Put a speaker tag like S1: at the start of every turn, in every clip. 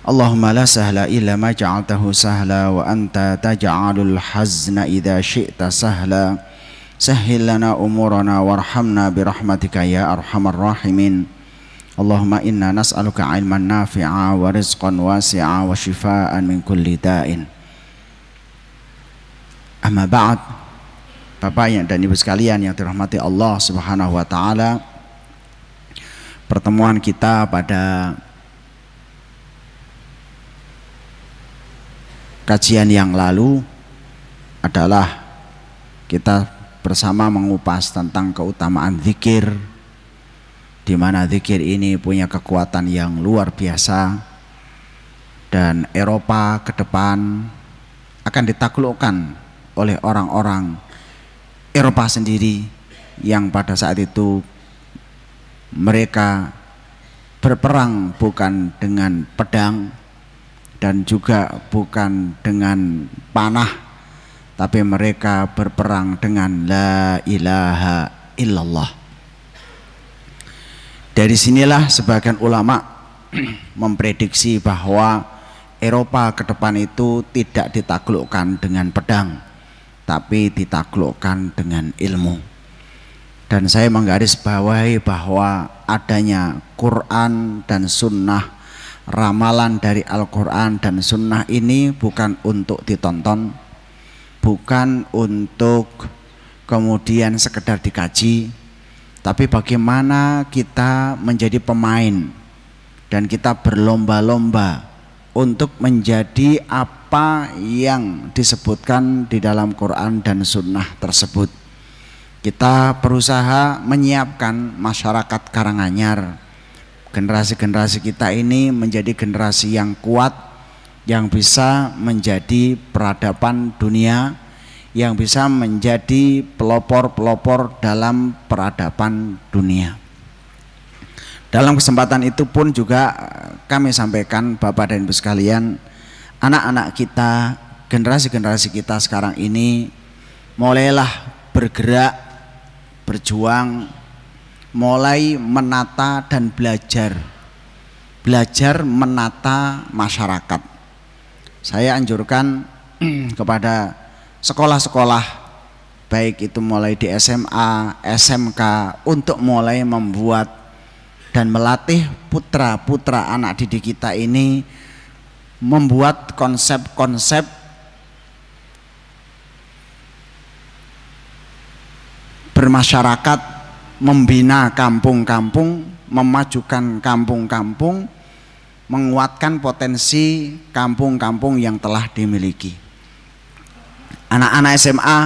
S1: Allahumma la sahla illa ma ja'altahu sahla wa anta taj'alul hazna idza syi'ta sahla sahhil lana umurana warhamna birahmatika ya arhamar rahimin Allahumma inna nas'aluka ilman nafi'a wa rizqan wasi'a wa shifaa'an min kulli da'in Amma ba'd Bapak yang dan Ibu sekalian yang dirahmati Allah Subhanahu wa Pertemuan kita pada kajian yang lalu adalah kita bersama mengupas tentang keutamaan zikir di mana zikir ini punya kekuatan yang luar biasa dan Eropa ke depan akan ditaklukkan oleh orang-orang Eropa sendiri yang pada saat itu mereka berperang bukan dengan pedang dan juga bukan dengan panah tapi mereka berperang dengan la ilaha illallah dari sinilah sebagian ulama memprediksi bahwa Eropa ke depan itu tidak ditaklukkan dengan pedang tapi ditaklukkan dengan ilmu dan saya menggarisbawahi bahwa adanya Quran dan sunnah ramalan dari Al-Quran dan Sunnah ini bukan untuk ditonton, bukan untuk kemudian sekedar dikaji, tapi bagaimana kita menjadi pemain dan kita berlomba-lomba untuk menjadi apa yang disebutkan di dalam Quran dan Sunnah tersebut. Kita berusaha menyiapkan masyarakat Karanganyar generasi-generasi kita ini menjadi generasi yang kuat yang bisa menjadi peradaban dunia yang bisa menjadi pelopor-pelopor dalam peradaban dunia. Dalam kesempatan itu pun juga eh, kami sampaikan Bapak dan Ibu sekalian, anak-anak kita, generasi-generasi kita sekarang ini mulailah bergerak, berjuang mulai menata dan belajar belajar menata masyarakat saya anjurkan kepada sekolah-sekolah baik itu mulai di SMA, SMK untuk mulai membuat dan melatih putra-putra anak didik kita ini membuat konsep-konsep bermasyarakat membina kampung-kampung, memajukan kampung-kampung, menguatkan potensi kampung-kampung yang telah dimiliki. Anak-anak SMA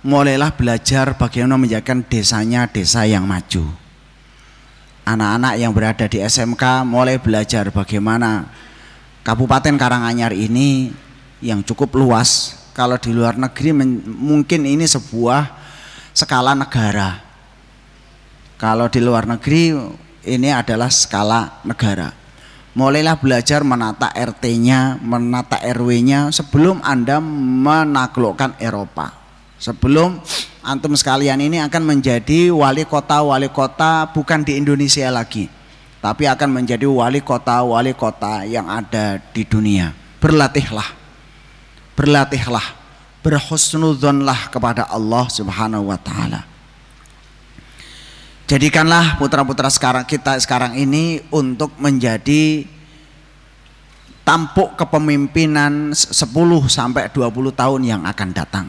S1: mulailah belajar bagaimana menjadikan desanya desa yang maju. Anak-anak yang berada di SMK mulai belajar bagaimana Kabupaten Karanganyar ini yang cukup luas kalau di luar negeri mungkin ini sebuah skala negara kalau di luar negeri ini adalah skala negara. Mulailah belajar menata RT-nya, menata RW-nya sebelum Anda menaklukkan Eropa. Sebelum antum sekalian ini akan menjadi wali kota-wali kota bukan di Indonesia lagi, tapi akan menjadi wali kota-wali kota yang ada di dunia. Berlatihlah. Berlatihlah. Berhusnudzonlah kepada Allah Subhanahu wa taala. Jadikanlah putra-putra sekarang kita sekarang ini untuk menjadi tampuk kepemimpinan 10 sampai 20 tahun yang akan datang.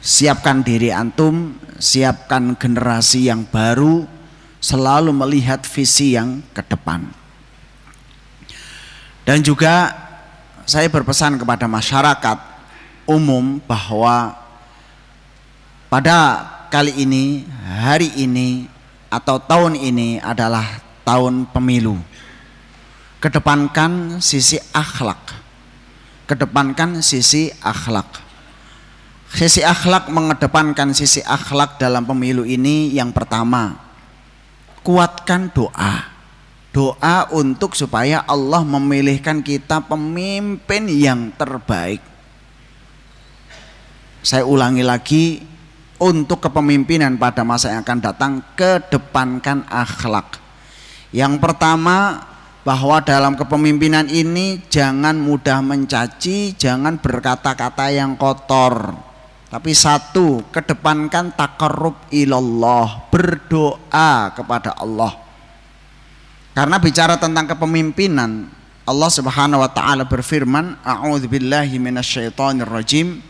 S1: Siapkan diri antum, siapkan generasi yang baru, selalu melihat visi yang ke depan. Dan juga saya berpesan kepada masyarakat umum bahwa pada kali ini, hari ini, atau tahun ini adalah tahun pemilu. Kedepankan sisi akhlak. Kedepankan sisi akhlak. Sisi akhlak mengedepankan sisi akhlak dalam pemilu ini yang pertama, kuatkan doa. Doa untuk supaya Allah memilihkan kita pemimpin yang terbaik. Saya ulangi lagi, untuk kepemimpinan pada masa yang akan datang kedepankan akhlak. Yang pertama bahwa dalam kepemimpinan ini jangan mudah mencaci, jangan berkata-kata yang kotor. Tapi satu, kedepankan takarrub ilallah, berdoa kepada Allah. Karena bicara tentang kepemimpinan, Allah Subhanahu wa taala berfirman, a'udzubillahiminasyaitonirrojim rajim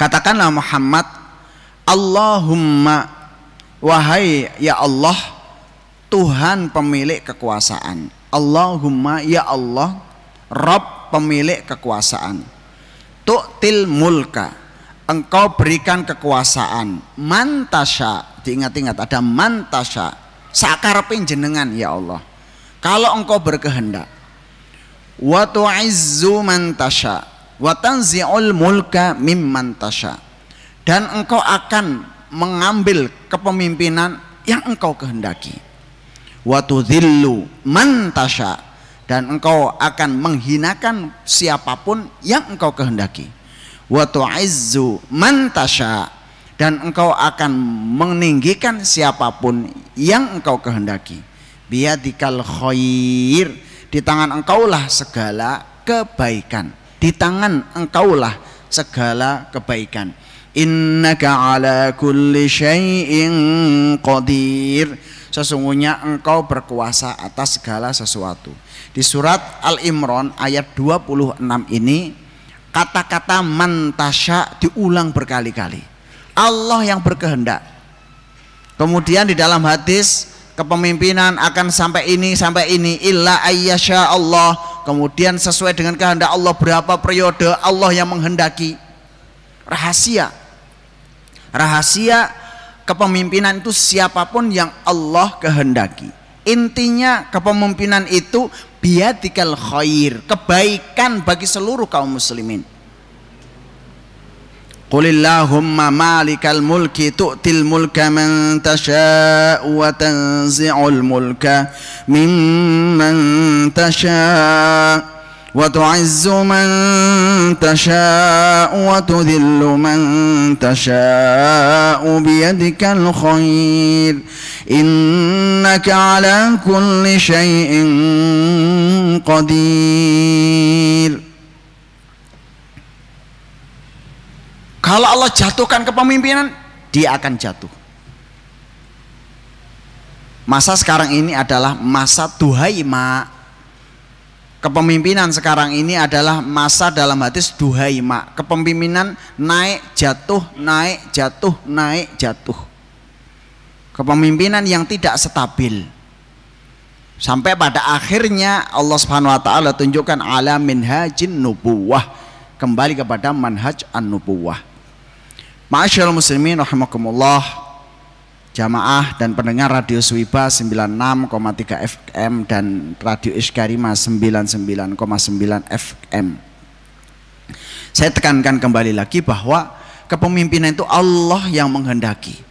S1: Katakanlah Muhammad, Allahumma wahai ya Allah, Tuhan pemilik kekuasaan. Allahumma ya Allah, Rob pemilik kekuasaan. Tu'til mulka, engkau berikan kekuasaan. mantasha, diingat-ingat ada mantasha, Sakarapin jenengan ya Allah. Kalau engkau berkehendak. Watu'izzu mantasha mantasya, watanziul mulka mimman tasha. Dan engkau akan mengambil kepemimpinan yang engkau kehendaki. Wa mantasha Dan engkau akan menghinakan siapapun yang engkau kehendaki. watu'izzu man Dan engkau akan meninggikan siapapun yang engkau kehendaki. Biadikal khair. Di tangan engkaulah segala kebaikan di tangan engkaulah segala kebaikan. Innaka ala kulli syai'in qadir. Sesungguhnya engkau berkuasa atas segala sesuatu. Di surat Al-Imran ayat 26 ini kata-kata mantasya diulang berkali-kali. Allah yang berkehendak. Kemudian di dalam hadis kepemimpinan akan sampai ini sampai ini illa ayyasha Allah kemudian sesuai dengan kehendak Allah berapa periode Allah yang menghendaki rahasia rahasia kepemimpinan itu siapapun yang Allah kehendaki intinya kepemimpinan itu biadikal khair kebaikan bagi seluruh kaum muslimin قل اللهم مالك الملك تؤتي الملك من تشاء وتنزع الملك ممن تشاء وتعز من تشاء وتذل من تشاء بيدك الخير إنك على كل شيء قدير Kalau Allah jatuhkan kepemimpinan, dia akan jatuh. Masa sekarang ini adalah masa duhaima. Kepemimpinan sekarang ini adalah masa dalam hadis duhaima. Kepemimpinan naik jatuh, naik jatuh, naik jatuh. Kepemimpinan yang tidak stabil. Sampai pada akhirnya Allah Subhanahu wa taala tunjukkan ala minhajin nubuwah kembali kepada manhaj an-nubuwah Allah muslimin rahimakumullah Jamaah dan pendengar Radio Swiba 96,3 FM dan Radio Iskarima 99,9 FM Saya tekankan kembali lagi bahwa kepemimpinan itu Allah yang menghendaki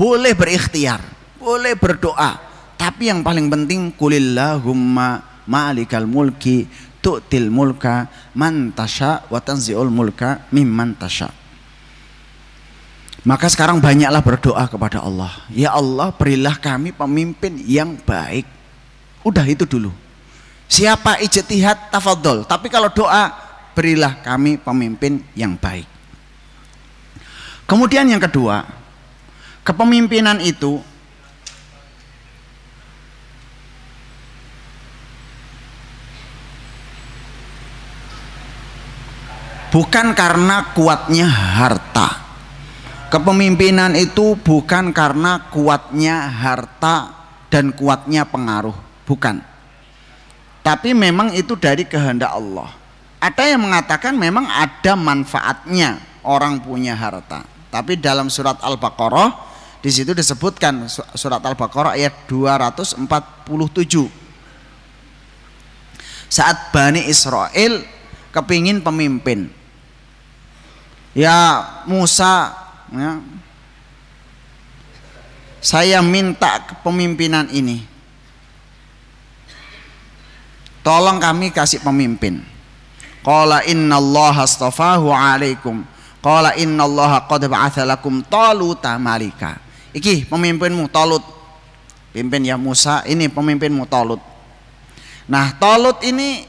S1: Boleh berikhtiar, boleh berdoa Tapi yang paling penting Kulillahumma ma'alikal mulki tu'til mulka mantasha tasha wa mulka mimman tasha' Maka sekarang banyaklah berdoa kepada Allah. Ya Allah, berilah kami pemimpin yang baik. Udah itu dulu. Siapa ijtihad tafadhol. Tapi kalau doa, berilah kami pemimpin yang baik. Kemudian yang kedua, kepemimpinan itu bukan karena kuatnya harta. Kepemimpinan itu bukan karena kuatnya harta dan kuatnya pengaruh, bukan. Tapi memang itu dari kehendak Allah. Ada yang mengatakan memang ada manfaatnya orang punya harta. Tapi dalam surat Al-Baqarah di situ disebutkan surat Al-Baqarah ayat 247. Saat Bani Israel kepingin pemimpin. Ya Musa ya. saya minta kepemimpinan ini tolong kami kasih pemimpin qala innallaha astafahu alaikum qala innallaha qad ba'atha taluta malika iki pemimpinmu talut pimpin ya Musa ini pemimpinmu talut nah talut ini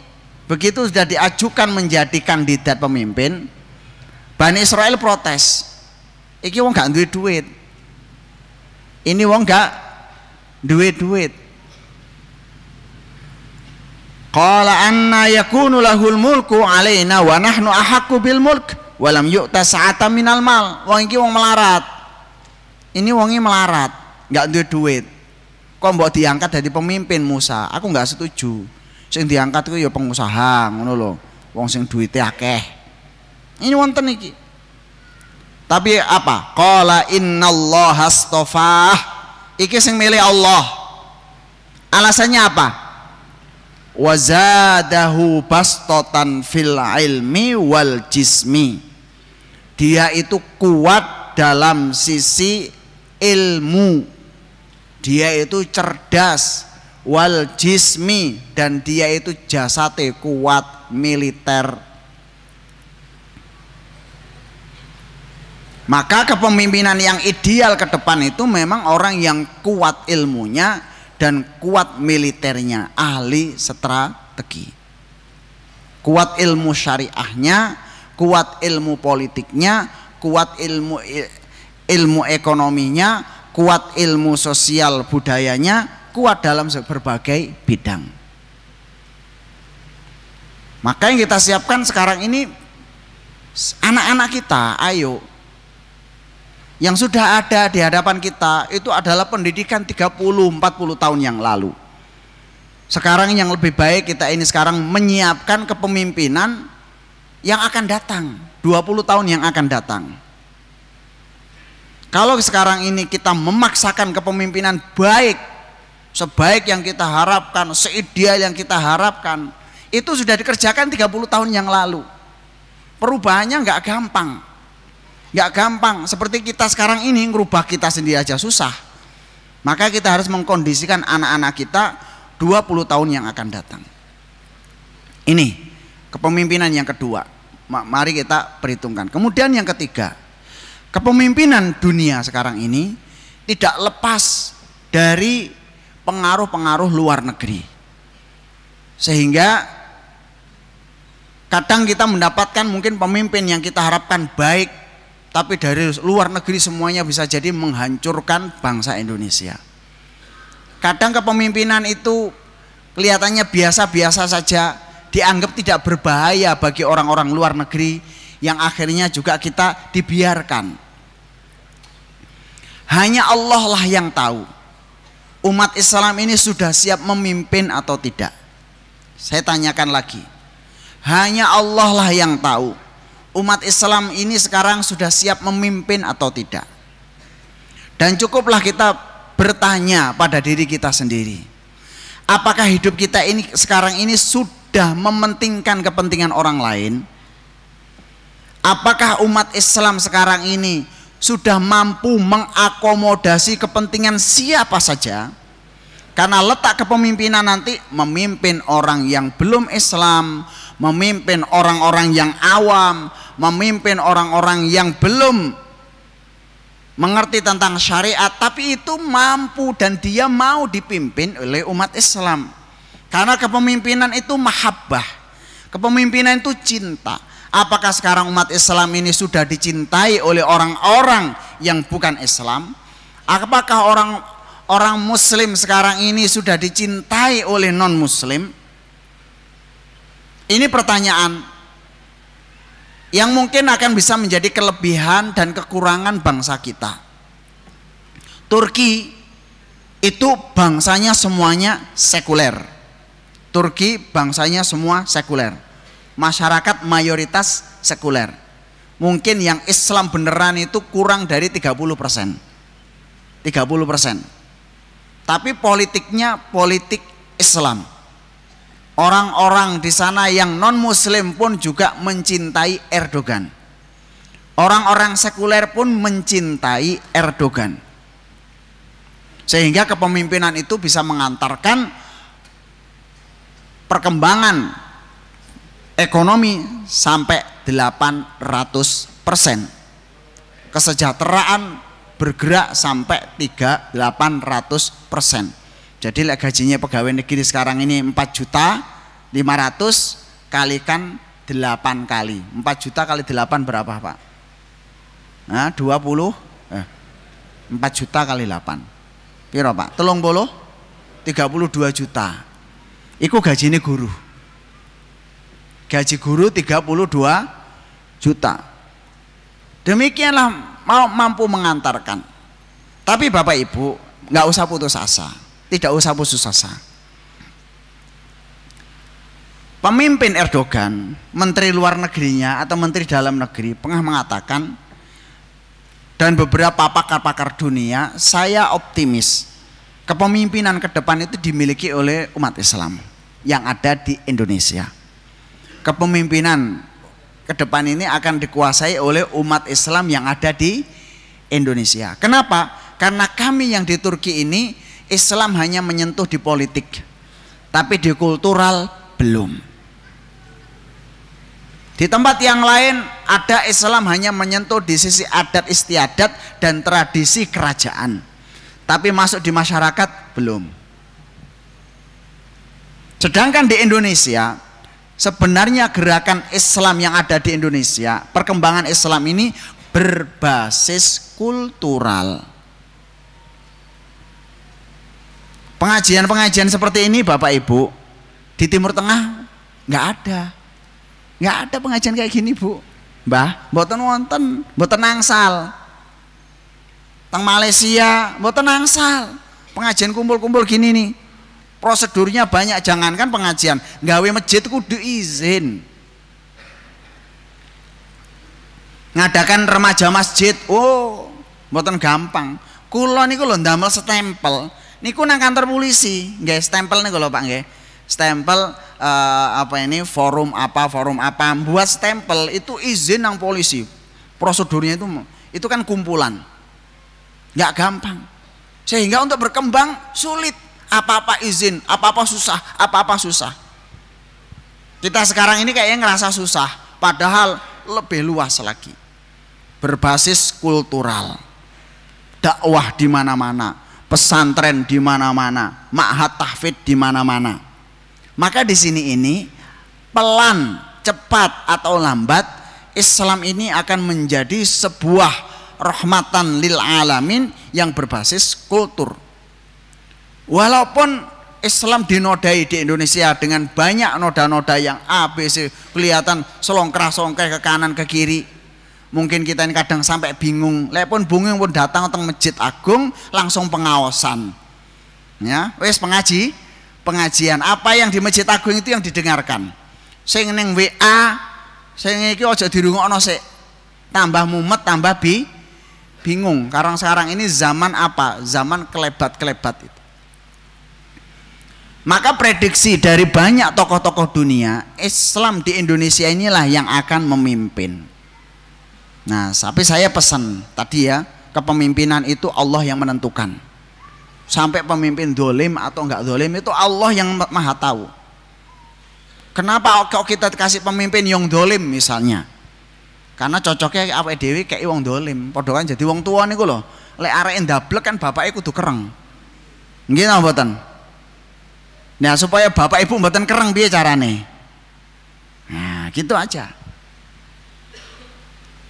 S1: begitu sudah diajukan menjadi kandidat pemimpin Bani Israel protes Iki wong gak duit duit. Ini wong gak duit duit. Qala anna yakunu lahul mulku alaina wa nahnu ahaqqu bil mulk wa lam yu'ta sa'ata minal mal. Wong iki wong melarat. Ini wongi melarat, gak duwe duit. Kok mbok diangkat dari pemimpin Musa? Aku gak setuju. Sing diangkat itu ya pengusaha ngono lho. Wong sing duwite akeh. Ini wonten iki. Tapi apa? Qala innallaha astofah Iki sing milih Allah. Alasannya apa? Wazadahu bastotan fil ilmi wal jismi. Dia itu kuat dalam sisi ilmu. Dia itu cerdas wal jismi dan dia itu jasate kuat militer Maka kepemimpinan yang ideal ke depan itu memang orang yang kuat ilmunya dan kuat militernya, ahli strategi. Kuat ilmu syariahnya, kuat ilmu politiknya, kuat ilmu ilmu ekonominya, kuat ilmu sosial budayanya, kuat dalam berbagai bidang. Maka yang kita siapkan sekarang ini anak-anak kita, ayo yang sudah ada di hadapan kita itu adalah pendidikan 30-40 tahun yang lalu. Sekarang yang lebih baik kita ini sekarang menyiapkan kepemimpinan yang akan datang, 20 tahun yang akan datang. Kalau sekarang ini kita memaksakan kepemimpinan baik, sebaik yang kita harapkan, seideal yang kita harapkan, itu sudah dikerjakan 30 tahun yang lalu. Perubahannya nggak gampang. Gak gampang, seperti kita sekarang ini ngerubah kita sendiri aja susah. Maka kita harus mengkondisikan anak-anak kita 20 tahun yang akan datang. Ini kepemimpinan yang kedua. Mari kita perhitungkan. Kemudian yang ketiga, kepemimpinan dunia sekarang ini tidak lepas dari pengaruh-pengaruh luar negeri. Sehingga kadang kita mendapatkan mungkin pemimpin yang kita harapkan baik tapi dari luar negeri semuanya bisa jadi menghancurkan bangsa Indonesia. Kadang kepemimpinan itu kelihatannya biasa-biasa saja, dianggap tidak berbahaya bagi orang-orang luar negeri yang akhirnya juga kita dibiarkan. Hanya Allah lah yang tahu umat Islam ini sudah siap memimpin atau tidak. Saya tanyakan lagi. Hanya Allah lah yang tahu umat Islam ini sekarang sudah siap memimpin atau tidak. Dan cukuplah kita bertanya pada diri kita sendiri. Apakah hidup kita ini sekarang ini sudah mementingkan kepentingan orang lain? Apakah umat Islam sekarang ini sudah mampu mengakomodasi kepentingan siapa saja? Karena letak kepemimpinan nanti memimpin orang yang belum Islam, memimpin orang-orang yang awam, memimpin orang-orang yang belum mengerti tentang syariat, tapi itu mampu dan dia mau dipimpin oleh umat Islam. Karena kepemimpinan itu mahabbah, kepemimpinan itu cinta. Apakah sekarang umat Islam ini sudah dicintai oleh orang-orang yang bukan Islam? Apakah orang orang Muslim sekarang ini sudah dicintai oleh non-Muslim? Ini pertanyaan yang mungkin akan bisa menjadi kelebihan dan kekurangan bangsa kita. Turki itu bangsanya semuanya sekuler. Turki bangsanya semua sekuler. Masyarakat mayoritas sekuler. Mungkin yang Islam beneran itu kurang dari 30 persen. 30 persen. Tapi politiknya politik Islam Orang-orang di sana yang non-muslim pun juga mencintai Erdogan. Orang-orang sekuler pun mencintai Erdogan. Sehingga kepemimpinan itu bisa mengantarkan perkembangan ekonomi sampai 800 persen. Kesejahteraan bergerak sampai 3800 persen. Jadi lek gajinya pegawai negeri sekarang ini 4 juta 500 kalikan 8 kali. 4 juta kali 8 berapa, Pak? Nah, 20 eh 4 juta kali 8. Piro, Pak? 30 32 juta. Iku gajinya guru. Gaji guru 32 juta. Demikianlah mau mampu mengantarkan. Tapi Bapak Ibu nggak usah putus asa tidak usah putus asa. Pemimpin Erdogan, menteri luar negerinya atau menteri dalam negeri pernah mengatakan dan beberapa pakar-pakar dunia, saya optimis kepemimpinan ke depan itu dimiliki oleh umat Islam yang ada di Indonesia. Kepemimpinan ke depan ini akan dikuasai oleh umat Islam yang ada di Indonesia. Kenapa? Karena kami yang di Turki ini Islam hanya menyentuh di politik, tapi di kultural belum. Di tempat yang lain ada Islam hanya menyentuh di sisi adat istiadat dan tradisi kerajaan. Tapi masuk di masyarakat belum. Sedangkan di Indonesia sebenarnya gerakan Islam yang ada di Indonesia, perkembangan Islam ini berbasis kultural. Pengajian-pengajian seperti ini Bapak Ibu di Timur Tengah nggak ada. Nggak ada pengajian kayak gini, Bu. Mbah, buatan wonten, buatan angsal. Tang Malaysia, buatan angsal. Pengajian kumpul-kumpul gini nih. Prosedurnya banyak, jangankan pengajian, gawe masjid kudu izin. Ngadakan remaja masjid, oh, buatan gampang. kulon itu lho ndamel setempel Niku nang kantor polisi, nggih stempel nih kalau Pak nggih. Stempel uh, apa ini forum apa forum apa buat stempel itu izin nang polisi. Prosedurnya itu itu kan kumpulan. Nggak gampang. Sehingga untuk berkembang sulit. Apa-apa izin, apa-apa susah, apa-apa susah. Kita sekarang ini kayaknya ngerasa susah, padahal lebih luas lagi. Berbasis kultural. Dakwah di mana-mana pesantren di mana-mana, ma'had tahfid di mana-mana. Maka di sini ini pelan, cepat atau lambat Islam ini akan menjadi sebuah rahmatan lil alamin yang berbasis kultur. Walaupun Islam dinodai di Indonesia dengan banyak noda-noda yang ABC kelihatan selongkrah-selongkrah ke kanan ke kiri Mungkin kita ini kadang sampai bingung. Lek pun bingung pun datang teng masjid agung langsung pengawasan, Ya, wes pengaji, pengajian. Apa yang di masjid agung itu yang didengarkan. Sing neng WA, sing iki aja dirungokno sik. Tambah mumet, tambah bi bingung. Karena sekarang ini zaman apa? Zaman kelebat-kelebat itu. Maka prediksi dari banyak tokoh-tokoh dunia, Islam di Indonesia inilah yang akan memimpin. Nah, tapi saya pesan tadi ya, kepemimpinan itu Allah yang menentukan. Sampai pemimpin dolim atau enggak dolim itu Allah yang maha tahu. Kenapa kalau kita kasih pemimpin yang dolim misalnya? Karena cocoknya apa dewi kayak wong dolim. Podokan jadi wong tua nih loh. Lek yang double kan bapak ikut tuh kereng. Gini apa buatan? Nah, supaya bapak ibu buatan kereng cara carane? Nah, gitu aja.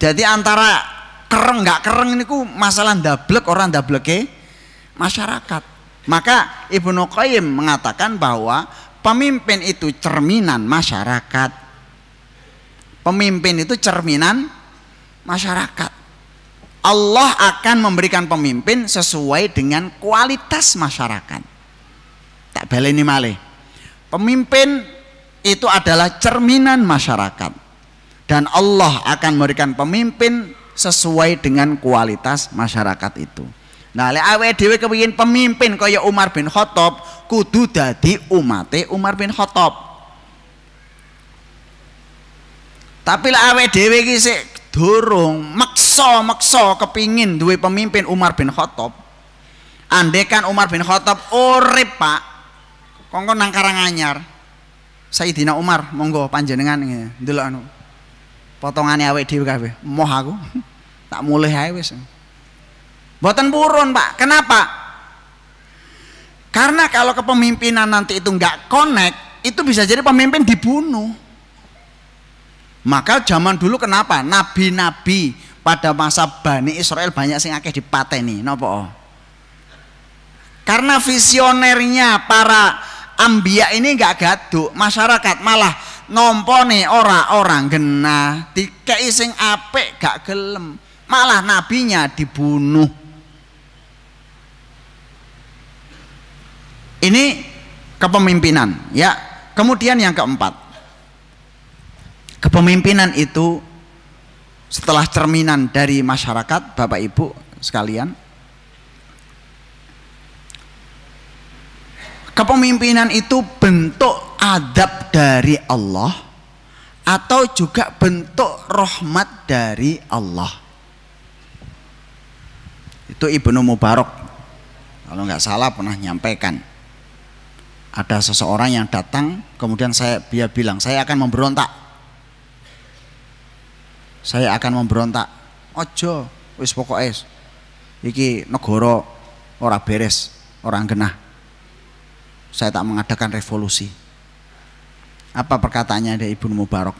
S1: Jadi antara kereng nggak kereng ini ku masalah dablek orang ke masyarakat. Maka ibu Qayyim mengatakan bahwa pemimpin itu cerminan masyarakat. Pemimpin itu cerminan masyarakat. Allah akan memberikan pemimpin sesuai dengan kualitas masyarakat. Tak beli ini malih. Pemimpin itu adalah cerminan masyarakat dan Allah akan memberikan pemimpin sesuai dengan kualitas masyarakat itu. Nah, lek awe dhewe kepengin pemimpin kaya Umar bin Khattab, kudu dadi umate Umar bin Khattab. Tapi lek awe dhewe iki sik durung meksa-meksa kepingin duwe pemimpin Umar bin Khattab. Andekan Umar bin Khattab urip, Pak. Kongkon nang Karanganyar. Sayyidina Umar, monggo panjenengan ndelok anu. Potongannya awet di kabeh. Moh aku. Tak mulai ae wes buatan burun Pak. Kenapa? Karena kalau kepemimpinan nanti itu nggak connect, itu bisa jadi pemimpin dibunuh. Maka zaman dulu kenapa nabi-nabi pada masa Bani Israel banyak sing akeh dipateni, nopo Karena visionernya para ambia ini nggak gaduh, masyarakat malah ngompone ora orang genah dikei sing apik gak gelem malah nabinya dibunuh ini kepemimpinan ya kemudian yang keempat kepemimpinan itu setelah cerminan dari masyarakat Bapak Ibu sekalian kepemimpinan itu bentuk adab dari Allah atau juga bentuk rahmat dari Allah. Itu Ibnu Mubarak kalau nggak salah pernah nyampaikan. Ada seseorang yang datang kemudian saya dia bilang saya akan memberontak. Saya akan memberontak. Ojo wis pokok es iki negoro ora beres, orang genah. Saya tak mengadakan revolusi. Apa perkataannya dari Ibnu Mubarak?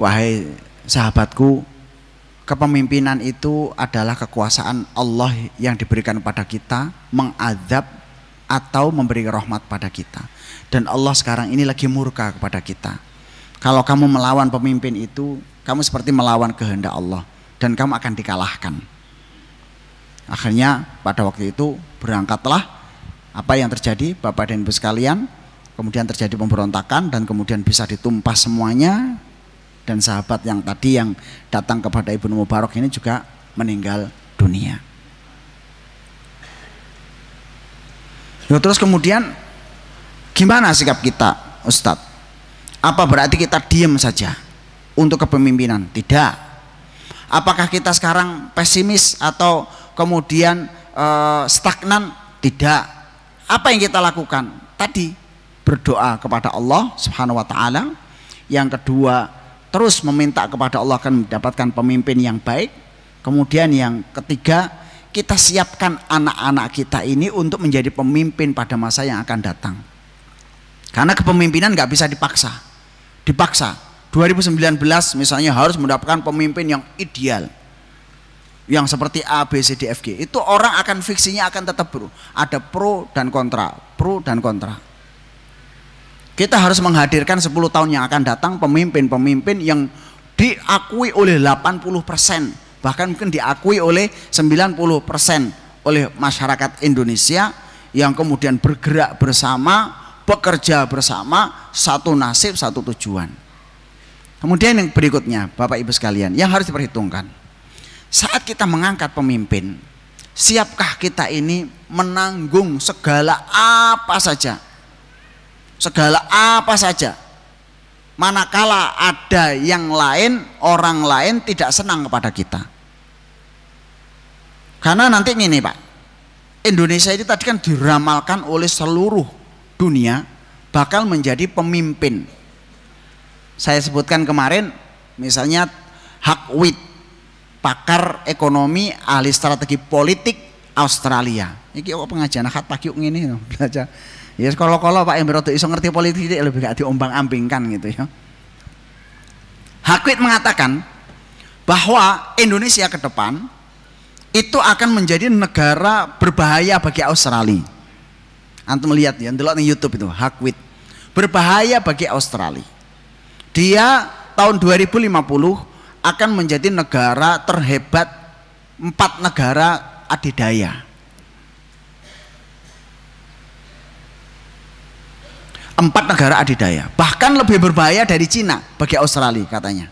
S1: Wahai sahabatku, kepemimpinan itu adalah kekuasaan Allah yang diberikan pada kita mengadab atau memberi rahmat pada kita. Dan Allah sekarang ini lagi murka kepada kita. Kalau kamu melawan pemimpin itu, kamu seperti melawan kehendak Allah dan kamu akan dikalahkan. Akhirnya pada waktu itu berangkatlah apa yang terjadi Bapak dan Ibu sekalian kemudian terjadi pemberontakan dan kemudian bisa ditumpas semuanya dan sahabat yang tadi yang datang kepada Ibnu Mubarak ini juga meninggal dunia. Loh, terus kemudian gimana sikap kita Ustadz? Apa berarti kita diam saja untuk kepemimpinan? Tidak. Apakah kita sekarang pesimis atau kemudian e, stagnan? Tidak. Apa yang kita lakukan? Tadi berdoa kepada Allah Subhanahu wa taala. Yang kedua, terus meminta kepada Allah akan mendapatkan pemimpin yang baik. Kemudian yang ketiga, kita siapkan anak-anak kita ini untuk menjadi pemimpin pada masa yang akan datang. Karena kepemimpinan nggak bisa dipaksa. Dipaksa. 2019 misalnya harus mendapatkan pemimpin yang ideal yang seperti A, B, C, D, F, G. Itu orang akan fiksinya akan tetap bro. Ada pro dan kontra, pro dan kontra. Kita harus menghadirkan 10 tahun yang akan datang pemimpin-pemimpin yang diakui oleh 80% bahkan mungkin diakui oleh 90% oleh masyarakat Indonesia yang kemudian bergerak bersama, bekerja bersama, satu nasib, satu tujuan. Kemudian yang berikutnya, Bapak Ibu sekalian, yang harus diperhitungkan. Saat kita mengangkat pemimpin, siapkah kita ini menanggung segala apa saja segala apa saja manakala ada yang lain orang lain tidak senang kepada kita karena nanti ini pak Indonesia ini tadi kan diramalkan oleh seluruh dunia bakal menjadi pemimpin saya sebutkan kemarin misalnya Hakwit pakar ekonomi ahli strategi politik Australia ini kok pengajian hak pagi ini belajar Ya yes, kalau-kalau Pak itu iso ngerti politik lebih gak diombang-ambingkan gitu ya. Hakwit mengatakan bahwa Indonesia ke depan itu akan menjadi negara berbahaya bagi Australia. Antum lihat ya, di YouTube itu Hakwit. Berbahaya bagi Australia. Dia tahun 2050 akan menjadi negara terhebat empat negara adidaya empat negara adidaya. Bahkan lebih berbahaya dari Cina bagi Australia katanya.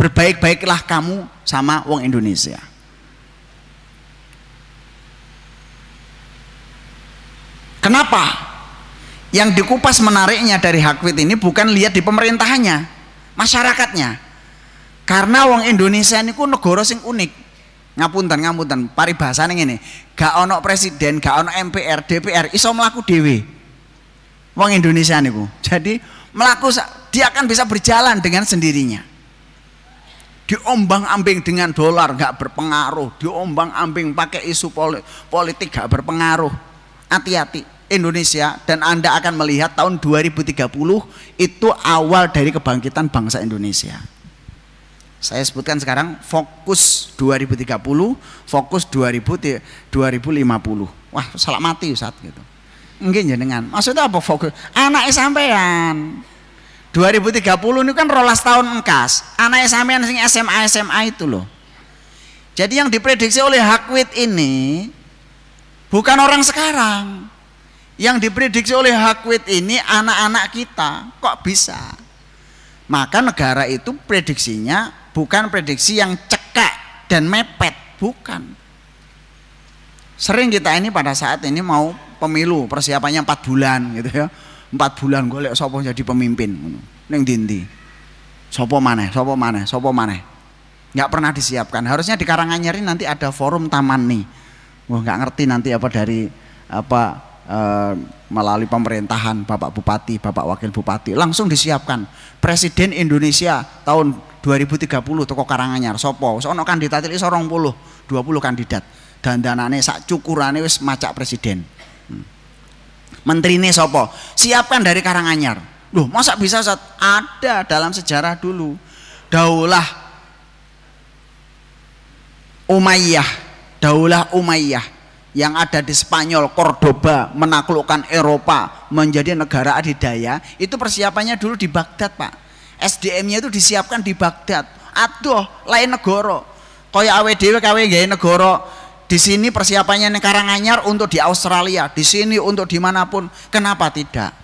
S1: Berbaik-baiklah kamu sama wong Indonesia. Kenapa? Yang dikupas menariknya dari Hakwit ini bukan lihat di pemerintahannya, masyarakatnya. Karena wong Indonesia ini ku negara sing unik. Ngapunten, ngapunten, paribasan ini. Gak ono presiden, gak ono MPR, DPR iso melaku Dewi wong Indonesia niku. Jadi melaku dia akan bisa berjalan dengan sendirinya. Diombang-ambing dengan dolar nggak berpengaruh, diombang-ambing pakai isu politik nggak berpengaruh. Hati-hati Indonesia dan Anda akan melihat tahun 2030 itu awal dari kebangkitan bangsa Indonesia. Saya sebutkan sekarang fokus 2030, fokus 2000, 2050. Wah, salah mati Ustaz gitu. Nggih jenengan. Maksudnya apa fokus? anak sampean. 2030 ini kan rolas tahun engkas. anak sampean sing SMA SMA itu loh. Jadi yang diprediksi oleh Hakwit ini bukan orang sekarang. Yang diprediksi oleh Hakwit ini anak-anak kita. Kok bisa? Maka negara itu prediksinya bukan prediksi yang cekak dan mepet, bukan. Sering kita ini pada saat ini mau pemilu persiapannya empat bulan gitu ya empat bulan gue lihat sopo jadi pemimpin neng dindi sopo mana sopo mana sopo mana nggak pernah disiapkan harusnya di Karanganyar ini nanti ada forum taman nih gue nggak ngerti nanti apa dari apa e, melalui pemerintahan bapak bupati bapak wakil bupati langsung disiapkan presiden Indonesia tahun 2030 toko Karanganyar sopo sono kandidat itu sorong puluh dua puluh kandidat dan danane sak cukurane wis macak presiden Menteri ini sopo? Siapkan dari Karanganyar. Loh, masa bisa saat Ada dalam sejarah dulu. Daulah Umayyah, Daulah Umayyah yang ada di Spanyol, Cordoba, menaklukkan Eropa, menjadi negara adidaya, itu persiapannya dulu di Baghdad, Pak. SDM-nya itu disiapkan di Baghdad. Aduh, lain negoro. Kaya awdw, dhewe negoro di sini persiapannya nih Karanganyar untuk di Australia, di sini untuk dimanapun. Kenapa tidak?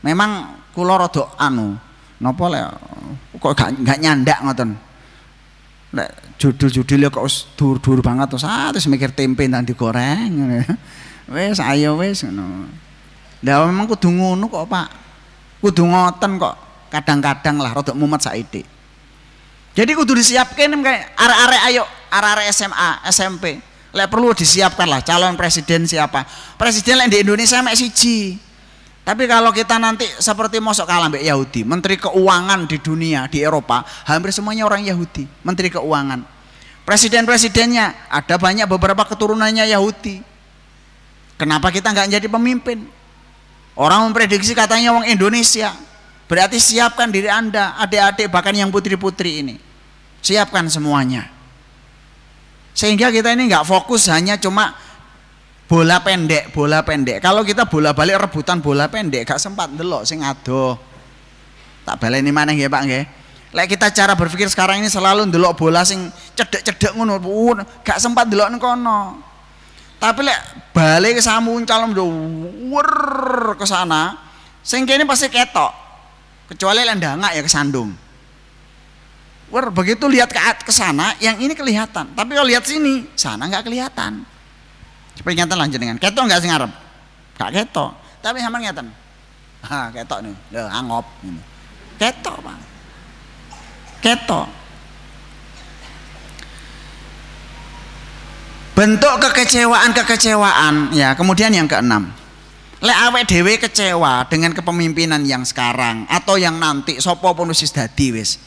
S1: Memang kulo rodo anu, nopo le, kok gak, gak nyandak ngoten. Le, judul-judulnya kok dur-dur banget tuh. ah terus mikir tempe nang digoreng Wes ayo wes no. Lah memang kudu ngono kok, Pak. Kudu ngoten kok. Kadang-kadang lah rodo mumet saiti. Jadi kudu disiapkan kayak arek-arek ayo, arek-arek SMA, SMP. Lek perlu disiapkan lah calon presiden siapa. Presiden lek di Indonesia mek siji. Tapi kalau kita nanti seperti mosok kalah mbak Yahudi, menteri keuangan di dunia, di Eropa, hampir semuanya orang Yahudi, menteri keuangan. Presiden-presidennya ada banyak beberapa keturunannya Yahudi. Kenapa kita nggak jadi pemimpin? Orang memprediksi katanya orang Indonesia. Berarti siapkan diri Anda, adik-adik bahkan yang putri-putri ini. Siapkan semuanya. Sehingga kita ini nggak fokus hanya cuma bola pendek, bola pendek. Kalau kita bola balik rebutan bola pendek, gak sempat delok sing adoh. Tak ini mana ya Pak nggih. Lek kita cara berpikir sekarang ini selalu delok bola sing cedek-cedek ngono, gak sempat delok nang kono. Tapi lek balik ke do wer ke sana, sing kene pasti ketok. Kecuali lek ndangak ya kesandung. Wah, begitu lihat ke, ke sana, yang ini kelihatan. Tapi kalau lihat sini, sana nggak kelihatan. Peringatan lanjut dengan ketok nggak sengarap, nggak ketok. Tapi sama ingatan. Ah, ketok nih, Duh, angop. Ketok bang, ketok. Bentuk kekecewaan-kekecewaan ya. Kemudian yang keenam, lek awet dewe kecewa dengan kepemimpinan yang sekarang atau yang nanti sopo pun dadi wis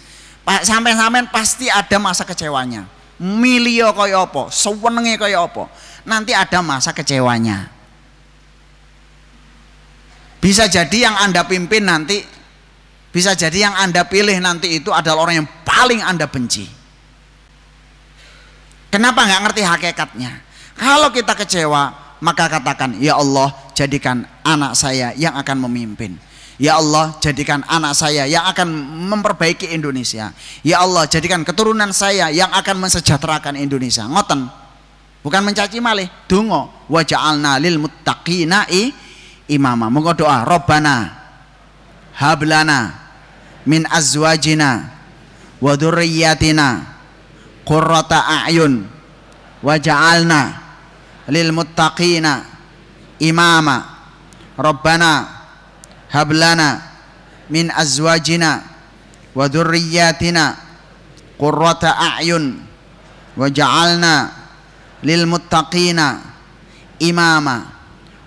S1: sampai sampean pasti ada masa kecewanya. Milio kaya apa, sewenenge kaya apa. Nanti ada masa kecewanya. Bisa jadi yang Anda pimpin nanti bisa jadi yang Anda pilih nanti itu adalah orang yang paling Anda benci. Kenapa nggak ngerti hakikatnya? Kalau kita kecewa, maka katakan, "Ya Allah, jadikan anak saya yang akan memimpin." Ya Allah, jadikan anak saya yang akan memperbaiki Indonesia. Ya Allah, jadikan keturunan saya yang akan mensejahterakan Indonesia. Ngoten. Bukan mencaci malih, dungo. Wa ja'alna lil muttaqina imama. Monggo doa, Rabbana hablana min azwajina wa dzurriyyatina qurrata a'yun wa ja'alna lil muttaqina imama. Rabbana hablana min azwajina wa dhurriyyatina a'yun waj'alna lil muttaqina imama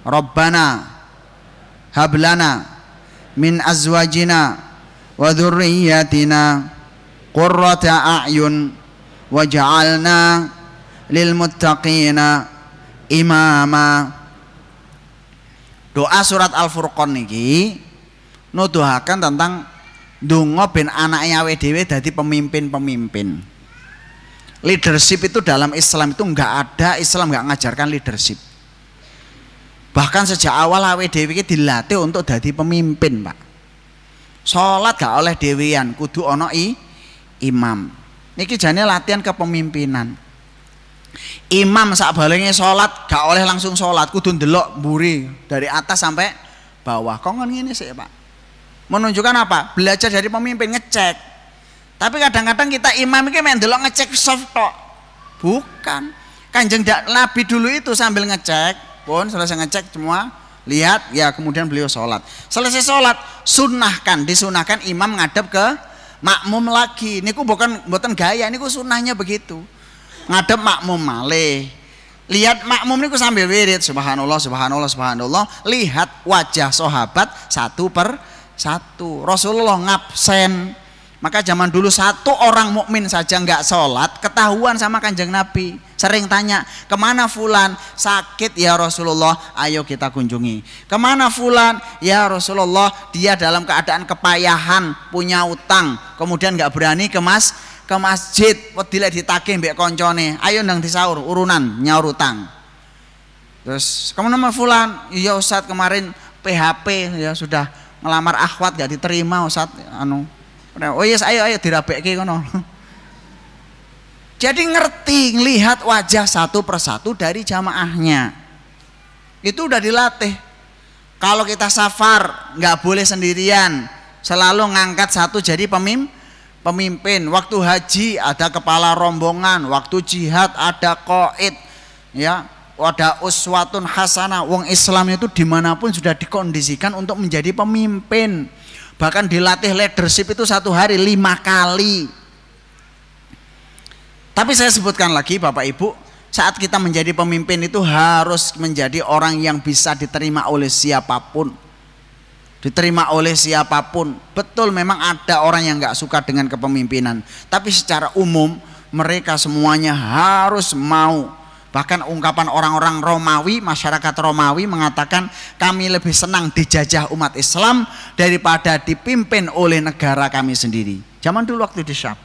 S1: rabbana hablana min azwajina wa dhurriyyatina a'yun waj'alna lil muttaqina imama doa surat Al-Furqan niki nuduhakan tentang dungo ben anaknya awe jadi pemimpin-pemimpin. Leadership itu dalam Islam itu enggak ada, Islam enggak ngajarkan leadership. Bahkan sejak awal awe dhewe dilatih untuk jadi pemimpin, Pak. Sholat gak oleh dewean, kudu ono i, imam. Niki jadinya latihan kepemimpinan imam saat balenge sholat gak oleh langsung sholat, kudu delok buri dari atas sampai bawah kongon ini sih Pak menunjukkan apa belajar dari pemimpin ngecek tapi kadang-kadang kita imam ini main delok ngecek soft kok. bukan kanjeng dak labi dulu itu sambil ngecek pun selesai ngecek semua lihat ya kemudian beliau sholat selesai sholat sunahkan, disunahkan imam ngadep ke makmum lagi niku bukan buatan gaya niku sunahnya begitu ngadep makmum malih lihat makmum ini sambil wirid subhanallah subhanallah subhanallah lihat wajah sahabat satu per satu Rasulullah ngabsen maka zaman dulu satu orang mukmin saja nggak sholat ketahuan sama kanjeng Nabi sering tanya kemana Fulan sakit ya Rasulullah ayo kita kunjungi kemana Fulan ya Rasulullah dia dalam keadaan kepayahan punya utang kemudian nggak berani kemas ke masjid wedi lek ditake mbek koncone ayo nang disaur urunan nyaur utang terus kamu nama fulan iya ustad kemarin PHP ya sudah ngelamar akhwat gak diterima ustad? anu oh yes iya, ayo ayo dirabekke kono jadi ngerti ngelihat wajah satu persatu dari jamaahnya itu udah dilatih kalau kita safar nggak boleh sendirian selalu ngangkat satu jadi pemimpin pemimpin, waktu haji ada kepala rombongan, waktu jihad ada koid, ya ada uswatun hasanah. Wong Islam itu dimanapun sudah dikondisikan untuk menjadi pemimpin. Bahkan dilatih leadership itu satu hari lima kali. Tapi saya sebutkan lagi Bapak Ibu, saat kita menjadi pemimpin itu harus menjadi orang yang bisa diterima oleh siapapun diterima oleh siapapun. Betul memang ada orang yang nggak suka dengan kepemimpinan, tapi secara umum mereka semuanya harus mau. Bahkan ungkapan orang-orang Romawi, masyarakat Romawi mengatakan kami lebih senang dijajah umat Islam daripada dipimpin oleh negara kami sendiri. Zaman dulu waktu di Syam.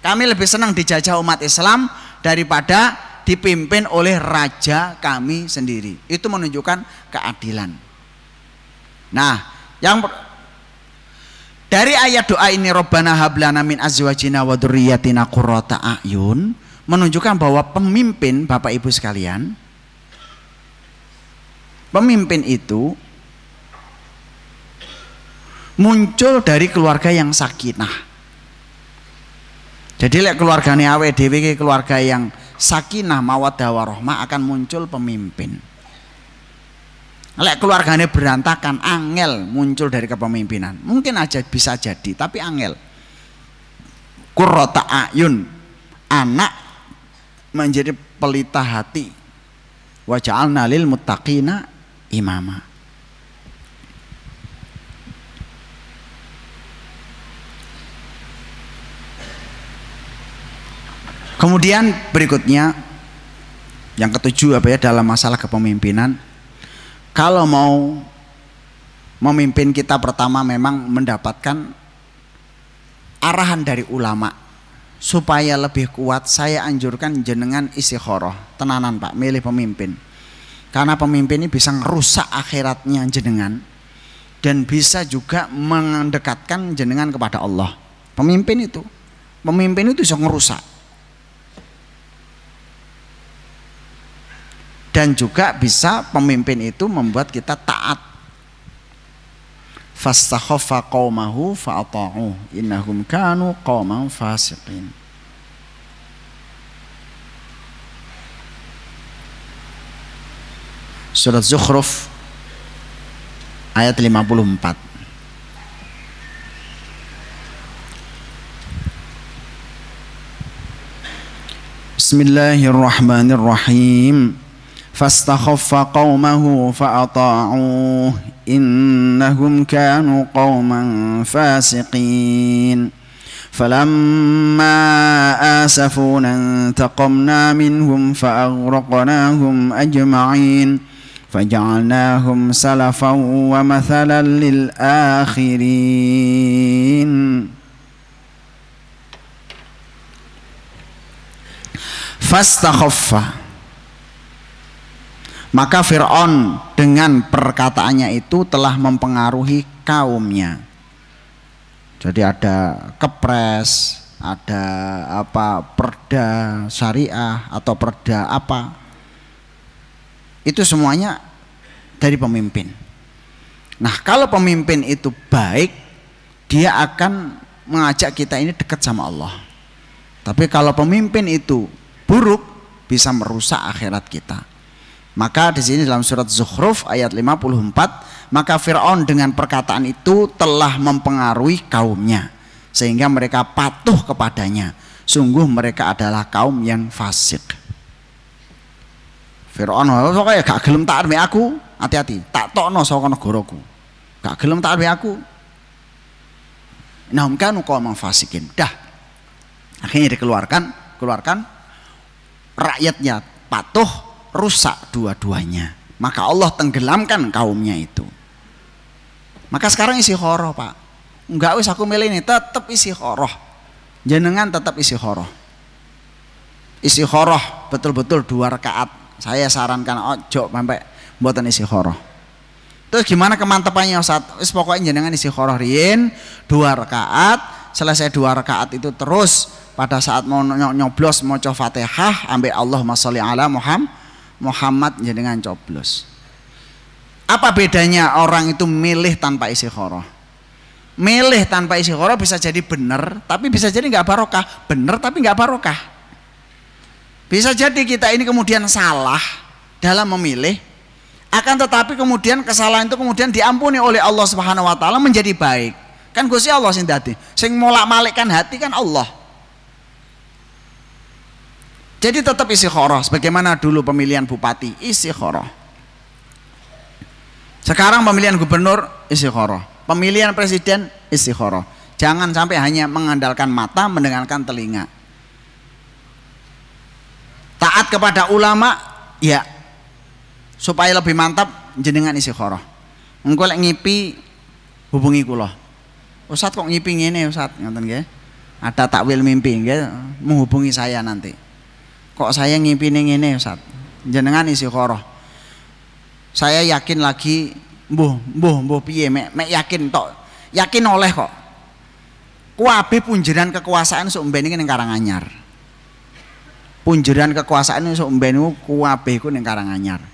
S1: Kami lebih senang dijajah umat Islam daripada dipimpin oleh raja kami sendiri. Itu menunjukkan keadilan. Nah, yang dari ayat doa ini Robbana hablana min azwajina wa dzurriyyatina qurrata a'yun menunjukkan bahwa pemimpin Bapak Ibu sekalian pemimpin itu muncul dari keluarga yang sakinah. Jadi lek keluargane awake dhewe keluarga yang sakinah mawaddah warahmah akan muncul pemimpin. Lek keluarganya berantakan, angel muncul dari kepemimpinan. Mungkin aja bisa jadi, tapi angel. Kurota ayun, anak menjadi pelita hati. wajah nalil mutakina imama. Kemudian berikutnya yang ketujuh apa ya dalam masalah kepemimpinan kalau mau memimpin kita pertama memang mendapatkan arahan dari ulama supaya lebih kuat saya anjurkan jenengan istikharah tenanan pak milih pemimpin karena pemimpin ini bisa merusak akhiratnya jenengan dan bisa juga mendekatkan jenengan kepada Allah pemimpin itu pemimpin itu bisa merusak. dan juga bisa pemimpin itu membuat kita taat. Fastakhafa qaumahu fa'ata'u innahum kanu qauman fasiqin. Surat Zukhruf ayat 54. Bismillahirrahmanirrahim. فاستخف قومه فأطاعوه إنهم كانوا قوما فاسقين فلما آسفونا انتقمنا منهم فأغرقناهم أجمعين فجعلناهم سلفا ومثلا للآخرين فاستخف Maka Fir'aun dengan perkataannya itu telah mempengaruhi kaumnya. Jadi ada kepres, ada apa perda syariah atau perda apa. Itu semuanya dari pemimpin. Nah, kalau pemimpin itu baik, dia akan mengajak kita ini dekat sama Allah. Tapi kalau pemimpin itu buruk, bisa merusak akhirat kita. Maka di sini dalam surat Zuhruf ayat 54, maka Firaun dengan perkataan itu telah mempengaruhi kaumnya sehingga mereka patuh kepadanya. Sungguh mereka adalah kaum yang fasik. Firaun pokoknya oh, gak gelem tak aku, hati-hati, tak tokno saka negaraku. Gak gelem tak aku. Nah, kanu kaum fasikin. Dah. Akhirnya dikeluarkan, keluarkan rakyatnya patuh rusak dua-duanya. Maka Allah tenggelamkan kaumnya itu. Maka sekarang isi horoh pak. Enggak usah aku milih ini, tetap isi horoh. Jenengan tetap isi horoh. Isi horoh betul-betul dua rakaat. Saya sarankan ojo sampai buatan isi horoh. Terus gimana kemantapannya saat Wis pokoknya jenengan isi horoh riin, dua rakaat, selesai dua rakaat itu terus pada saat mau nyoblos mau fatihah ambil Allahumma sholli ala Muhammad Muhammad jenengan coblos. Apa bedanya orang itu milih tanpa isi khoroh? Milih tanpa isi khoroh bisa jadi benar, tapi bisa jadi nggak barokah. Benar tapi nggak barokah. Bisa jadi kita ini kemudian salah dalam memilih, akan tetapi kemudian kesalahan itu kemudian diampuni oleh Allah Subhanahu wa taala menjadi baik. Kan Gusti Allah sing dadi. Sing molak-malikkan hati kan Allah. Jadi tetap isi istiqoroh, sebagaimana dulu pemilihan bupati, isi istiqoroh. Sekarang pemilihan gubernur, isi istiqoroh. Pemilihan presiden, isi istiqoroh. Jangan sampai hanya mengandalkan mata, mendengarkan telinga. Taat kepada ulama, ya. Supaya lebih mantap, jenengan isi Engkau lek ngipi, hubungi kula. Ustaz kok ngipi ngene Ustaz, ngoten nggih. Ada takwil mimpi nggih, menghubungi saya nanti kok saya ngimpining ini Ustaz jenengan isi koroh saya yakin lagi mbuh mbuh mbuh piye mek, mek yakin tok yakin oleh kok kuabe punjeran kekuasaan sok mbene ning Karanganyar punjeran kekuasaan sok mbene kuabe ku ning Karanganyar